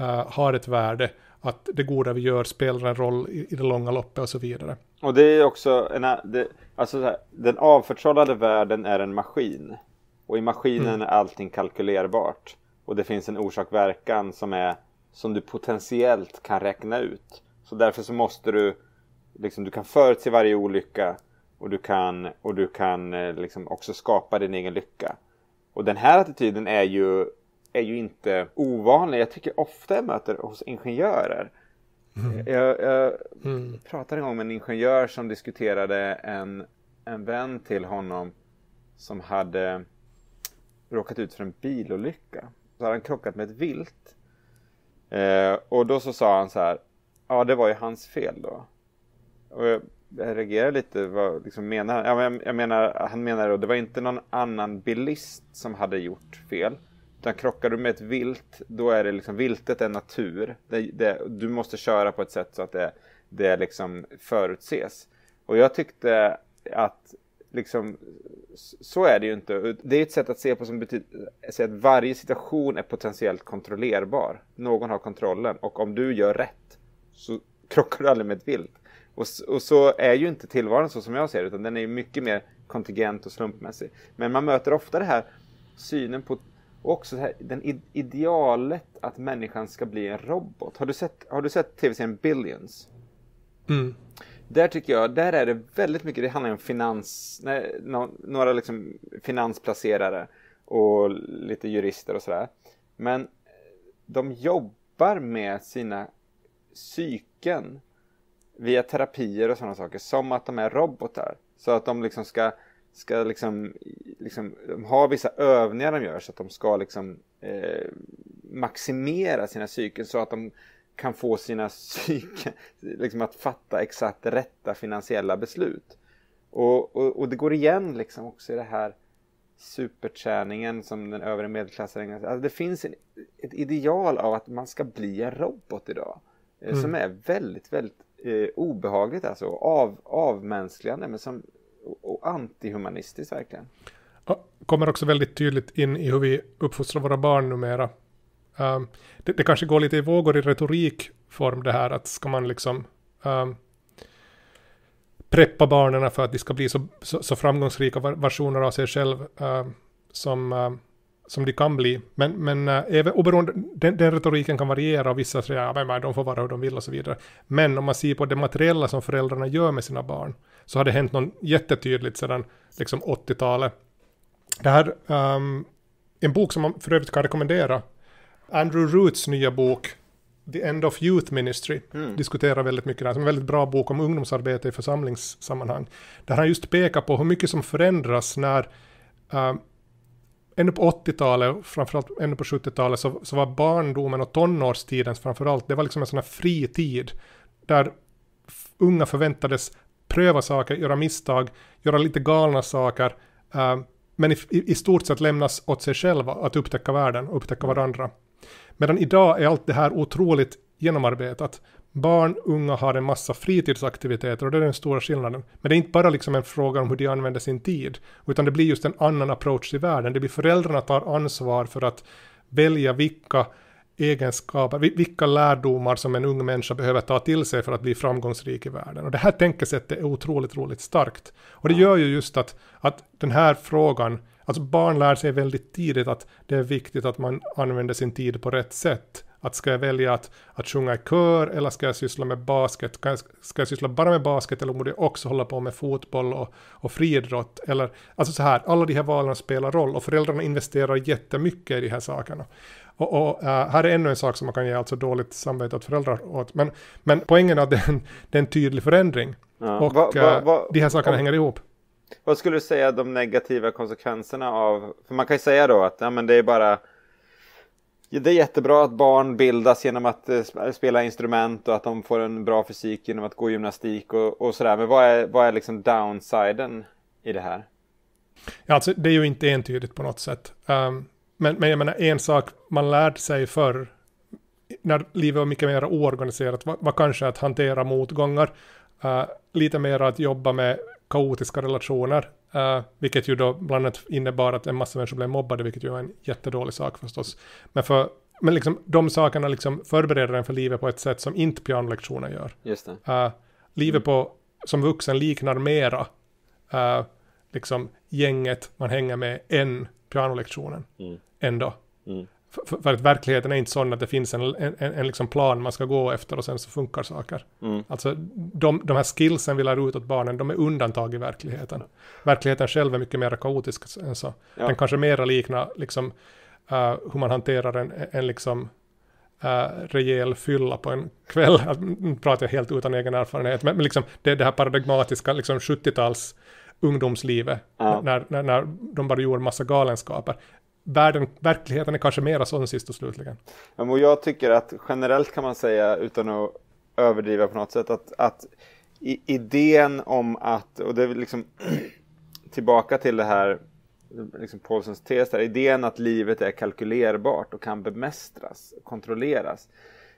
uh, har ett värde, att det goda vi gör spelar en roll i, i det långa loppet och så vidare. Och det är också, en, det, alltså här, den avförtrollade världen är en maskin och i maskinen mm. är allting kalkylerbart och det finns en orsak-verkan som är som du potentiellt kan räkna ut. Så därför så måste du, liksom, du kan förutse varje olycka och du kan, och du kan eh, liksom, också skapa din egen lycka. Och den här attityden är ju, är ju inte ovanlig. Jag tycker ofta jag möter hos ingenjörer. Mm. Jag, jag mm. pratade en gång med en ingenjör som diskuterade en, en vän till honom som hade råkat ut för en bilolycka. Så hade han krockat med ett vilt Eh, och då så sa han så här, ja det var ju hans fel då. Och jag, jag reagerade lite, vad liksom menar han? Ja, men jag, jag menar, han menar då, det var inte någon annan bilist som hade gjort fel. Utan krockar du med ett vilt, då är det liksom, viltet är natur. Det, det, du måste köra på ett sätt så att det, det liksom förutses. Och jag tyckte att liksom, så är det ju inte. Det är ett sätt att se på som betyder att varje situation är potentiellt kontrollerbar. Någon har kontrollen och om du gör rätt så krockar du aldrig med ett vilt. Och, och så är ju inte tillvaron så som jag ser det, utan den är ju mycket mer kontingent och slumpmässig. Men man möter ofta det här synen på och också här, den idealet att människan ska bli en robot. Har du sett, har du sett tv-serien Billions? Mm. Där tycker jag, där är det väldigt mycket, det handlar om finans, nej, några liksom finansplacerare och lite jurister och sådär. Men de jobbar med sina psyken via terapier och sådana saker som att de är robotar. Så att de liksom ska, ska liksom, liksom de har vissa övningar de gör så att de ska liksom eh, maximera sina psyken så att de kan få sina psyke liksom att fatta exakt rätta finansiella beslut. Och, och, och, det går igen liksom också i det här superträningen som den övre medelklassen ägnar alltså Det finns en, ett ideal av att man ska bli en robot idag. Eh, mm. Som är väldigt, väldigt eh, obehagligt alltså. Av, avmänskligande men som, och, och antihumanistiskt verkligen. Ja, kommer också väldigt tydligt in i hur vi uppfostrar våra barn numera um, det, det, kanske går lite i vågor i retorikform det här att ska man liksom um, preppa barnen för att de ska bli så, så, så framgångsrika versioner av sig själv um, som, som de kan bli. Men, men uh, även, oberoende, den, den retoriken kan variera och vissa säger att ja, de får vara hur de vill och så vidare. Men om man ser på det materiella som föräldrarna gör med sina barn så har det hänt något jättetydligt sedan liksom 80-talet. Det här um, en bok som man för övrigt kan rekommendera Andrew Roots nya bok The End of Youth Ministry mm. diskuterar väldigt mycket det här. Som en väldigt bra bok om ungdomsarbete i församlingssammanhang. Där han just pekar på hur mycket som förändras när uh, ännu på 80-talet, framförallt ännu på 70-talet, så, så, var barndomen och tonårstiden framförallt, det var liksom en sån här fri tid. Där unga förväntades pröva saker, göra misstag, göra lite galna saker. Uh, men i, i, stort sett lämnas åt sig själva att upptäcka världen, och upptäcka varandra. Medan idag är allt det här otroligt genomarbetat. Barn, unga har en massa fritidsaktiviteter och det är den stora skillnaden. Men det är inte bara liksom en fråga om hur de använder sin tid, utan det blir just en annan approach i världen. Det blir föräldrarna tar ansvar för att välja vilka egenskaper, vilka lärdomar som en ung människa behöver ta till sig för att bli framgångsrik i världen. Och det här tänkesättet är otroligt otroligt starkt. Och det gör ju just att, att den här frågan Alltså barn lär sig väldigt tidigt att det är viktigt att man använder sin tid på rätt sätt. Att ska jag välja att, att sjunga i kör eller ska jag syssla med basket? Ska jag, ska jag syssla bara med basket eller borde jag också hålla på med fotboll och, och friidrott? Eller, alltså så här, alla de här valen spelar roll och föräldrarna investerar jättemycket i de här sakerna. Och, och uh, här är ännu en sak som man kan ge alltså dåligt samvete åt föräldrar åt. Men, men poängen är att det är en, det är en tydlig förändring. Ja. Och va, va, eh, va, de här sakerna om, hänger ihop. Vad skulle du säga de negativa konsekvenserna av, för man kan ju säga då att ja, men det är bara det är jättebra att barn bildas genom att eh, spela instrument och att de får en bra fysik genom att gå gymnastik och, och sådär. Men vad är, vad är liksom downsiden i det här? Ja, alltså, det är ju inte entydigt på något sätt. Um, men, men jag menar, en sak man lärde sig förr, när livet var mycket mer oorganiserat, var, var kanske att hantera motgångar. Uh, lite mer att jobba med kaotiska relationer, uh, vilket ju då bland annat innebar att en massa människor blev mobbade, vilket ju var en jättedålig sak förstås. Men, för, men liksom, de sakerna liksom förbereder en för livet på ett sätt som inte pianolektioner gör. Just det. Uh, livet mm. på, som vuxen liknar mera uh, liksom gänget man hänger med än pianolektionen. Mm. Ändå. Mm. För, för, att verkligheten är inte sån att det finns en, en, en liksom plan man ska gå efter och sen så funkar saker. Mm. Alltså de, de här skillsen vi lär ut åt barnen, de är undantag i verkligheten. Verkligheten själv är mycket mer kaotisk än så. Ja. Den kanske mera liknar liksom, uh, hur man hanterar en, en liksom, uh, rejäl fylla på en kväll. Nu pratar jag helt utan egen erfarenhet, men, men liksom, det, det här paradigmatiska liksom 70-tals ungdomslivet, ja. när, när, när de bara gjorde massa galenskaper världen, verkligheten är kanske mera sådan sist och slutligen. Ja, jag tycker att generellt kan man säga, utan att överdriva på något sätt, att, att idén om att, och det är liksom tillbaka till det här liksom Paulsons tes, där, idén att livet är kalkylerbart och kan bemästras, kontrolleras,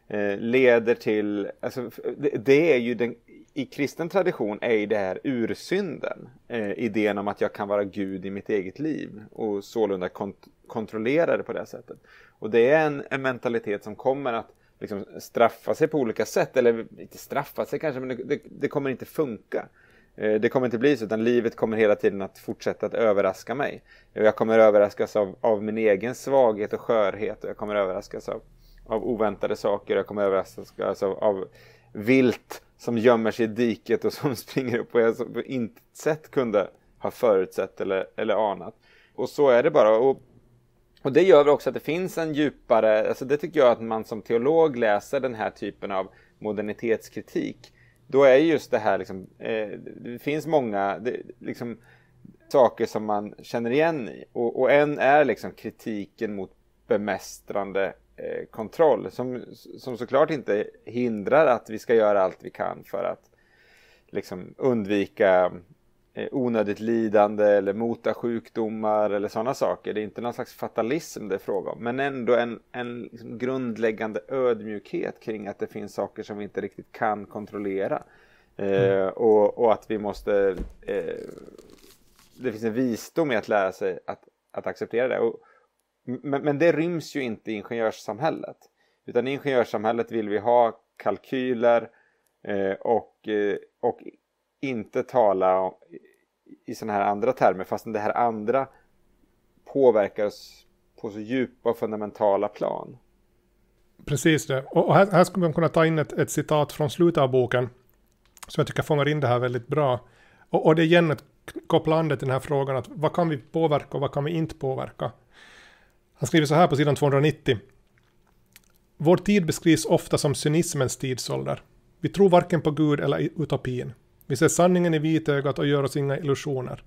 eh, leder till, alltså, det, det, är ju den i kristen tradition är ju det här ursynden. Eh, idén om att jag kan vara Gud i mitt eget liv och sålunda kont kontrollera det på det sättet. Och det är en, en mentalitet som kommer att liksom, straffa sig på olika sätt, eller inte straffa sig kanske, men det, det, det kommer inte funka. Eh, det kommer inte bli så, utan livet kommer hela tiden att fortsätta att överraska mig. Jag kommer överraskas av, av min egen svaghet och skörhet och jag kommer överraskas av, av oväntade saker, jag kommer överraskas av, av vilt som gömmer sig i diket och som springer upp och jag som på intet sätt kunde ha förutsett eller, eller anat. Och så är det bara. Och, och det gör väl också att det finns en djupare, alltså det tycker jag att man som teolog läser den här typen av modernitetskritik. Då är just det här liksom, eh, det finns många det, liksom, saker som man känner igen i. Och, och en är liksom kritiken mot bemästrande Eh, kontroll som, som såklart inte hindrar att vi ska göra allt vi kan för att liksom undvika eh, onödigt lidande eller mota sjukdomar eller sådana saker. Det är inte någon slags fatalism det är fråga om men ändå en, en liksom grundläggande ödmjukhet kring att det finns saker som vi inte riktigt kan kontrollera. Eh, mm. Eh, och, och, att vi måste... Eh, det finns en visdom i att lära sig att, att acceptera det. Och, men, men det ryms ju inte i ingenjörssamhället. Utan i ingenjörssamhället vill vi ha kalkyler eh, och, eh, och inte tala i sådana här andra termer fastän det här andra påverkar oss på så djupa och fundamentala plan. Precis det. Och här, här skulle man kunna ta in ett, ett, citat från slutet av boken som jag tycker fångar in det här väldigt bra. Och, och det är igen ett kopplande till den här frågan att vad kan vi påverka och vad kan vi inte påverka? Han skriver så här på sidan 290. Vår tid beskrivs ofta som cynismens tidsålder. Vi tror varken på Gud eller utopin. Vi ser sanningen i vitögat och gör oss inga illusioner.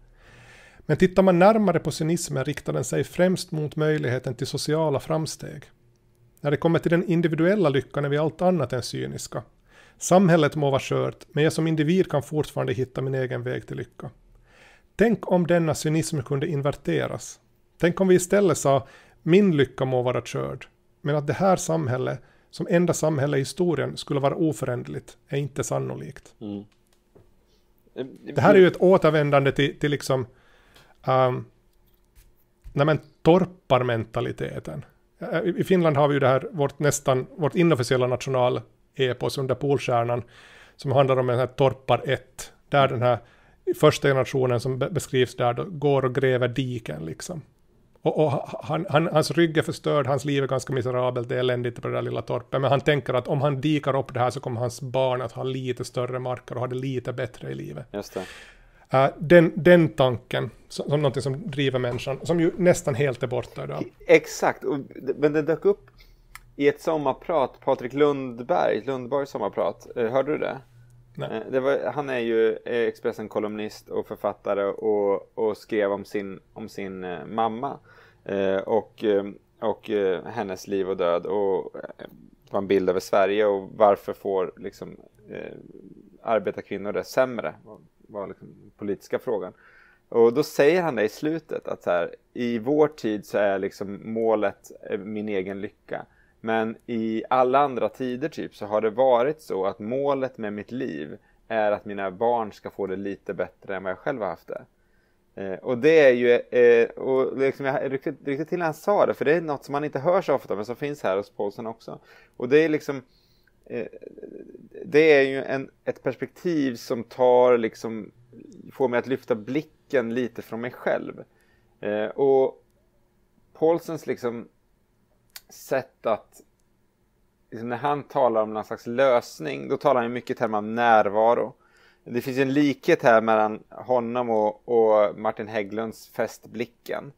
Men tittar man närmare på cynismen riktar den sig främst mot möjligheten till sociala framsteg. När det kommer till den individuella lyckan är vi allt annat än cyniska. Samhället må vara skört, men jag som individ kan fortfarande hitta min egen väg till lycka. Tänk om denna cynism kunde inverteras. Tänk om vi istället sa min lycka må vara körd, men att det här samhället som enda samhälle i historien skulle vara oföränderligt är inte sannolikt. Mm. Det här är ju ett återvändande till, till liksom um, torparmentaliteten. I Finland har vi ju det här, vårt nästan, vårt inofficiella nationalepos under Polstjärnan, som handlar om den här torpar 1, där den här första generationen som beskrivs där då, går och gräver diken liksom. Och, och han, han, hans rygg är förstörd, hans liv är ganska miserabelt, det är eländigt på det där lilla torpet. Men han tänker att om han dikar upp det här så kommer hans barn att ha lite större marker och ha det lite bättre i livet. Just uh, den, den tanken, som, som någonting som driver människan, som ju nästan helt är borta idag. Exakt, men det dök upp i ett sommarprat, Patrik Lundberg, Lundborgs sommarprat, eh, hörde du det? Eh, var, han är ju Expressen-kolumnist och författare och, och skrev om sin, om sin eh, mamma. Eh, och, eh, och hennes liv och död. Och var en bild över Sverige och varför får liksom, eh, arbetarkvinnor det sämre? Var, var liksom den politiska frågan. Och då säger han det i slutet att så här, i vår tid så är liksom målet min egen lycka. Men i alla andra tider typ så har det varit så att målet med mitt liv är att mina barn ska få det lite bättre än vad jag själv har haft det. Eh, och det är ju, eh, och liksom jag riktigt, riktigt till han sa det, för det är något som man inte hör så ofta men som finns här hos Paulsen också. Och det är liksom eh, det är ju en, ett perspektiv som tar liksom, får mig att lyfta blicken lite från mig själv. Eh, och Paulsens liksom sätt att liksom när han talar om någon slags lösning, då talar han mycket i termer av närvaro. Det finns en likhet här mellan honom och, och Martin Hägglunds fästblicken.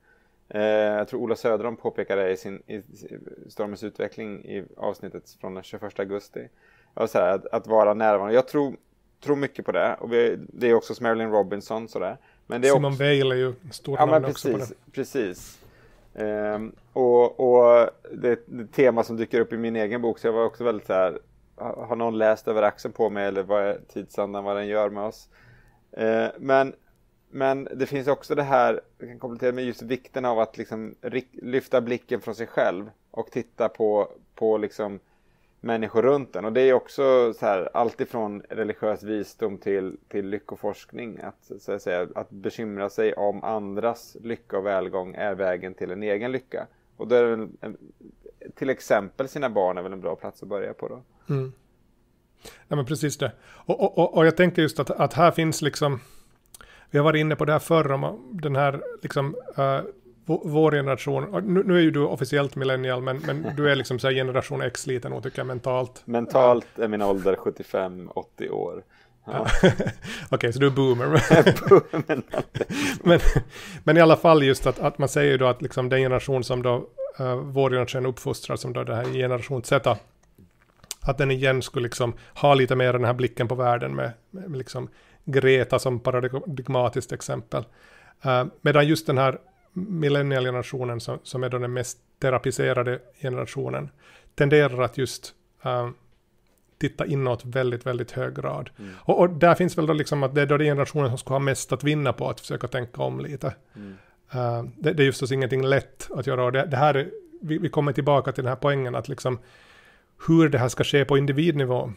Eh, jag tror Ola Söderholm påpekade det i, sin, i Stormens utveckling i avsnittet från den 21 augusti. Här, att, att, vara närvarande. Jag tror, tror mycket på det. Och vi, det är också Marilyn Robinson sådär. Men det är Simon också... Bale är ju stort ja, namn precis, också på det. Precis. Ehm, och, och det, ett tema som dyker upp i min egen bok så jag var också väldigt så här har någon läst över axeln på mig eller vad är tidsandan, vad den gör med oss? Ehm, men, men det finns också det här, jag kan komplettera med just vikten av att liksom lyfta blicken från sig själv och titta på, på liksom människor runt en. Och det är också så här, allt ifrån religiös visdom till, till lyckoforskning. Att, så att, säga, att bekymra sig om andras lycka och välgång är vägen till en egen lycka. Och då är väl, till exempel sina barn är väl en bra plats att börja på då. Mm. Ja men precis det. Och, och, och, och jag tänker just att, att här finns liksom, vi har varit inne på det här förr, om den här liksom, uh, vår generation, nu, nu, är ju du officiellt millennial, men, men du är liksom så generation X lite nog tycker jag mentalt. Mentalt är min ålder 75-80 år. Ja. Okej, okay, så du är boomer. men, men i alla fall just att, att man säger ju då att liksom den generation som då uh, vår generation uppfostrar, som då det här generation Z, att den igen skulle liksom ha lite mer den här blicken på världen med, med liksom Greta som paradigmatiskt exempel. Uh, medan just den här millennialgenerationen som, som är då den mest terapiserade generationen tenderar att just uh, titta inåt väldigt, väldigt hög grad. Mm. Och, och, där finns väl då liksom att det är då den generationen som ska ha mest att vinna på att försöka tänka om lite. Mm. Uh, det, det, är just ingenting lätt att göra och det, det här är, vi, vi, kommer tillbaka till den här poängen att liksom hur det här ska ske på individnivå.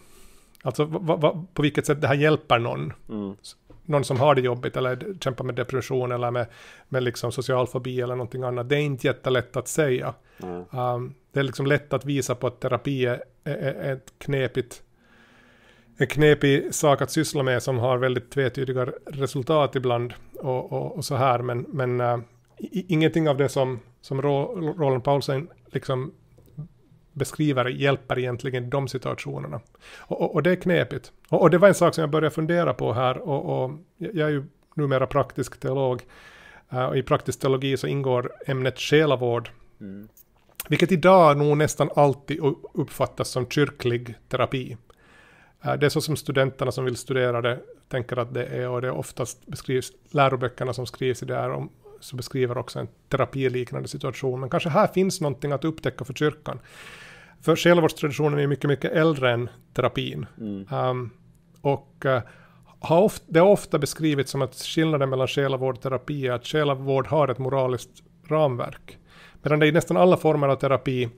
Alltså va, va, på vilket sätt det här hjälper någon. Mm någon som har det jobbigt eller kämpar med depression eller med, med liksom social fobi eller någonting annat. Det är inte jättelätt att säga. Mm. Um, det är liksom lätt att visa på att terapi är, är, är ett knepigt en knepig sak att syssla med som har väldigt tvetydiga resultat ibland och, och, och så här, men, men uh, i, ingenting av det som, som Roland Paulsen liksom beskriver hjälper egentligen de situationerna. Och, och, och det är knepigt. Och, och, det var en sak som jag började fundera på här, och, jag är ju numera praktisk teolog, eh, och i praktisk teologi så ingår ämnet själavård, mm. vilket idag nog nästan alltid uppfattas som kyrklig terapi. Eh, det är så som studenterna som vill studera det tänker att det är, och det är oftast beskrivs, läroböckerna som skrivs i det här om, så beskriver också en terapiliknande situation. Men kanske här finns någonting att upptäcka för kyrkan. För själavårdstraditionen är mycket, mycket äldre än terapin. Mm. Um, och uh, har ofta, det har ofta beskrivits som att skillnaden mellan själavård och terapi är att själavård har ett moraliskt ramverk. Medan det i nästan alla former av terapi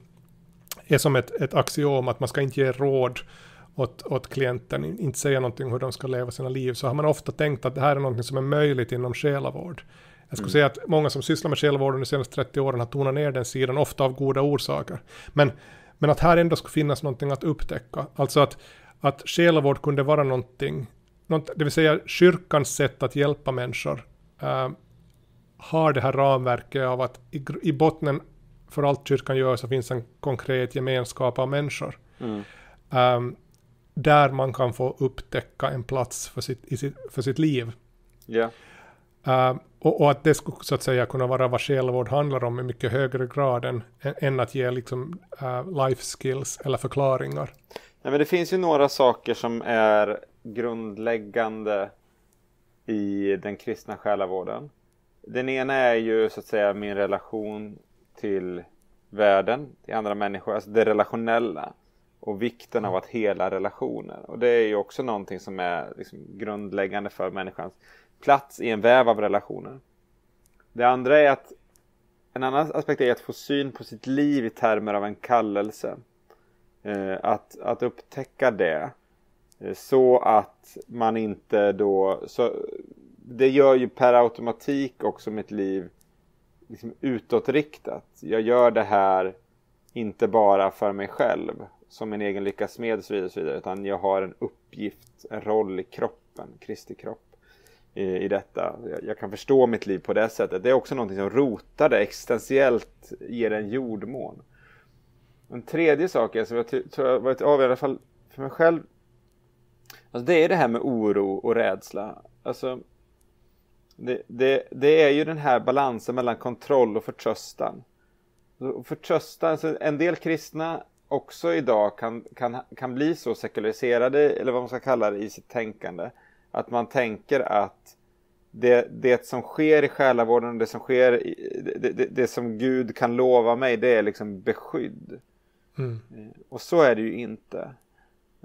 är som ett, ett axiom att man ska inte ge råd åt, åt klienten, inte säga någonting hur de ska leva sina liv, så har man ofta tänkt att det här är någonting som är möjligt inom själavård. Jag skulle mm. säga att många som sysslar med själavård under de senaste 30 åren har tonat ner den sidan, ofta av goda orsaker. Men men att här ändå skulle finnas någonting att upptäcka. Alltså att, att själavård kunde vara någonting, något, det vill säga kyrkans sätt att hjälpa människor äh, har det här ramverket av att i, i, botten för allt kyrkan gör så finns en konkret gemenskap av människor. Mm. Um, där man kan få upptäcka en plats för sitt, sitt för sitt liv. Yeah. Uh, och, och, att det skulle så att säga kunna vara vad själavård handlar om i mycket högre grad än, än att ge liksom, uh, life skills eller förklaringar. Nej, men det finns ju några saker som är grundläggande i den kristna själavården. Den ena är ju så att säga min relation till världen, till andra människor, alltså det relationella och vikten av att hela relationer. Och det är ju också någonting som är liksom grundläggande för människans plats i en väv av relationer. Det andra är att en annan aspekt är att få syn på sitt liv i termer av en kallelse. Eh, att, att upptäcka det. Eh, så att man inte då... Så, det gör ju per automatik också mitt liv liksom utåtriktat. Jag gör det här inte bara för mig själv som min egen lyckas med och så vidare utan jag har en uppgift, en roll i kroppen, Kristi kropp i, i detta. Jag, jag, kan förstå mitt liv på det sättet. Det är också någonting som rotar det existentiellt, ger en jordmån. En tredje sak som jag tror har varit avgörande för mig själv, alltså det är det här med oro och rädsla. Alltså, det, det, det är ju den här balansen mellan kontroll och förtröstan. Förtröstan, alltså en del kristna också idag kan, kan, kan bli så sekulariserade, eller vad man ska kalla det, i sitt tänkande att man tänker att det, det som sker i själavården och det som sker, i, det, det, det, som Gud kan lova mig, det är liksom beskydd. Mm. Eh, och så är det ju inte.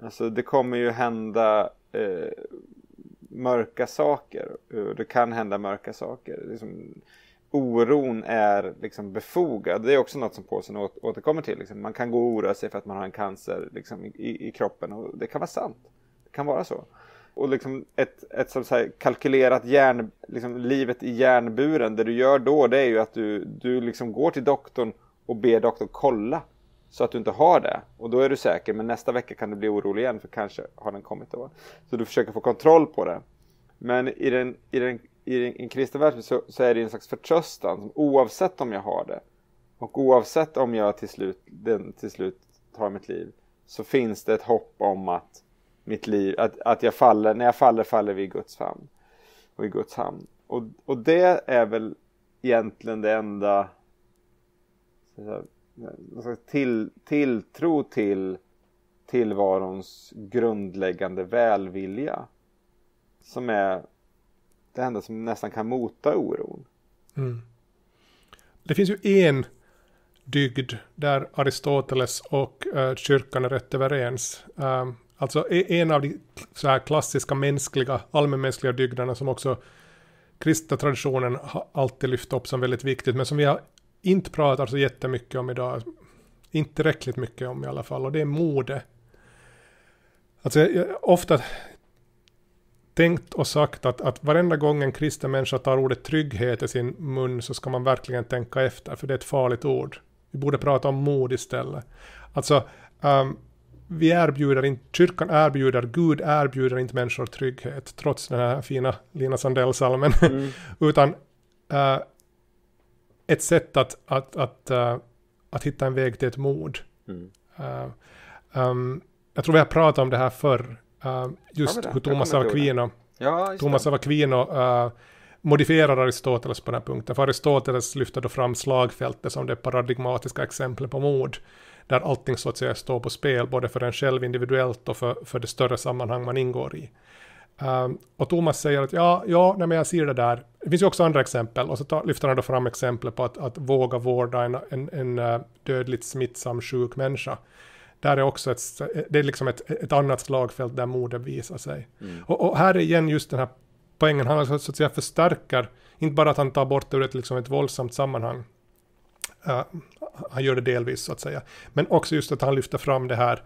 Alltså det kommer ju hända eh, mörka saker. Det kan hända mörka saker. Liksom, oron är liksom befogad. Det är också något som påsen återkommer till. Liksom. Man kan gå och oroa sig för att man har en cancer liksom, i, i, kroppen och det kan vara sant. Det kan vara så och liksom ett, ett som så kalkylerat järn, liksom livet i järnburen. Det du gör då det är ju att du, du liksom går till doktorn och ber doktorn kolla så att du inte har det. Och då är du säker, men nästa vecka kan du bli orolig igen för kanske har den kommit då. Så du försöker få kontroll på det. Men i den, i den, i den, i den så, så, är det en slags förtröstan, oavsett om jag har det och oavsett om jag till slut, den, till slut tar mitt liv så finns det ett hopp om att mitt liv, att, att jag faller, när jag faller faller vi i Guds famn och i Guds hamn. Och, och det är väl egentligen det enda här, till, tilltro till tillvarons grundläggande välvilja som är det enda som nästan kan mota oron. Mm. Det finns ju en dygd där Aristoteles och uh, kyrkan är rätt överens. Uh, Alltså e-, en av de så här klassiska mänskliga, allmänmänskliga dygderna som också kristna traditionen har alltid lyft upp som väldigt viktigt, men som vi har inte pratar så jättemycket om idag. Inte tillräckligt mycket om i alla fall, och det är mode. Alltså jag, jag ofta tänkt och sagt att, att varenda gång en kristen människa tar ordet trygghet i sin mun så ska man verkligen tänka efter, för det är ett farligt ord. Vi borde prata om mod istället. Alltså, um, vi erbjuder inte, kyrkan erbjuder, Gud erbjuder inte människor trygghet, trots den här fina Lina Sandell-salmen, mm. utan uh, ett sätt att, att, att, uh, att hitta en väg till ett mod. Mm. Uh, um, jag tror vi har pratat om det här förr, just hur Thomas av Aquino, ja, Thomas av Aquino modifierar Aristoteles på den här punkten, för Aristoteles lyfter då fram slagfältet som det paradigmatiska exemplet på mod där allting så att säga står på spel, både för en själv individuellt och för, för det större sammanhang man ingår i. Um, och Thomas säger att ja, ja nej, men jag ser det där. Det finns ju också andra exempel, och så tar, lyfter han då fram exempel på att, att våga vårda en, en, en eh, dödligt smittsam sjuk människa. Där är också ett, det är liksom ett, ett annat slagfält där modet visar sig. Mm. Och, och, här är igen just den här poängen, han alltså så att säga förstärker, inte bara att han tar bort det ur ett, liksom ett våldsamt sammanhang, Eh, han gör det delvis så att säga. Men också just att han lyfter fram det här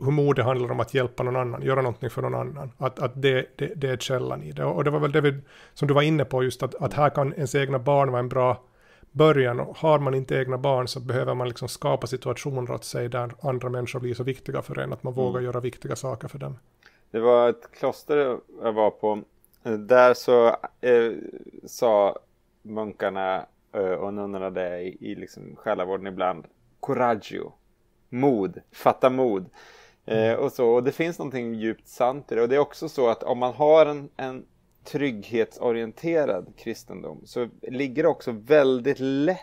hur mod det handlar om att hjälpa någon annan, göra någonting för någon annan. Att, att det, det, det är källan i det. Och det var väl det vi, som du var inne på, just att, att här kan ens egna barn vara en bra början. Och har man inte egna barn så behöver man liksom skapa situationer åt sig där andra människor blir så viktiga för en, att man vågar mm. göra viktiga saker för dem. Det var ett kloster jag var på. Där så eh, sa munkarna Eh, och nunnorna det i, i liksom själavården ibland. Coraggio. Mod. Fatta mod. Eh, mm. Eh, och, så, och det finns någonting djupt sant i det. Och det är också så att om man har en, en trygghetsorienterad kristendom så ligger det också väldigt lätt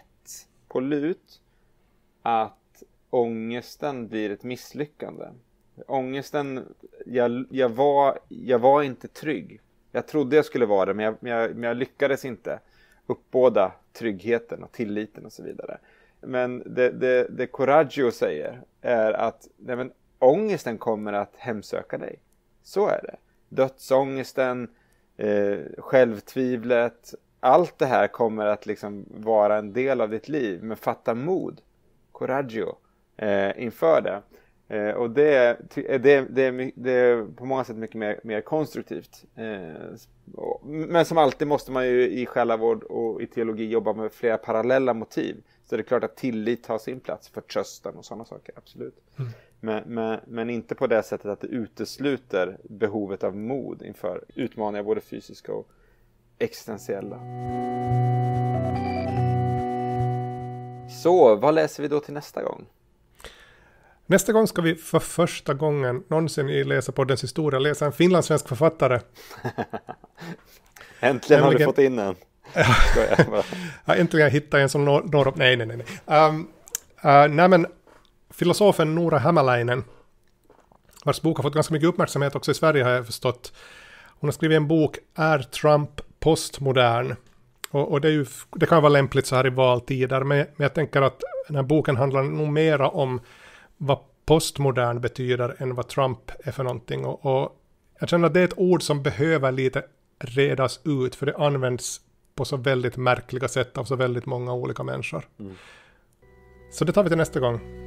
på lut att ångesten blir ett misslyckande. Ångesten, jag, jag, var, jag var inte trygg. Jag trodde jag skulle vara det men jag, men jag, men jag lyckades inte uppbåda tryggheten och tilliten och så vidare. Men det, det, det Coraggio säger är att nej men, ångesten kommer att hemsöka dig. Så är det. Dödsångesten, eh, självtvivlet, allt det här kommer att liksom vara en del av ditt liv. Men fatta mod, Coraggio, eh, inför det. Eh, och det är, eh, det, det, det är på många sätt mycket mer, mer konstruktivt. Eh, men som alltid måste man ju i själavård och i teologi jobba med flera parallella motiv. Så det är klart att tillit har sin plats, förtröstan och sådana saker, absolut. Mm. Men, men, men, inte på det sättet att det utesluter behovet av mod inför utmaningar, både fysiska och existentiella. Så, vad läser vi då till nästa gång? Nästa gång ska vi för första gången någonsin i Läsarpoddens historia läsa en finlandssvensk författare. Äntligen Nämligen... har du fått in en. ja, äntligen hittar jag en som når, upp. Nej, nej, nej. Um, uh, nej men, filosofen Nora Hämäläinen, vars bok har fått ganska mycket uppmärksamhet också i Sverige har jag förstått. Hon har skrivit en bok, Är Trump postmodern? Och, och det, ju, det, kan vara lämpligt så här i valtider, men, men jag tänker att den här boken handlar nog mera om vad postmodern betyder än vad Trump är för någonting. Och, och, jag känner att det är ett ord som behöver lite redas ut, för det används på så väldigt märkliga sätt av så väldigt många olika människor. Mm. Så det tar vi till nästa gång.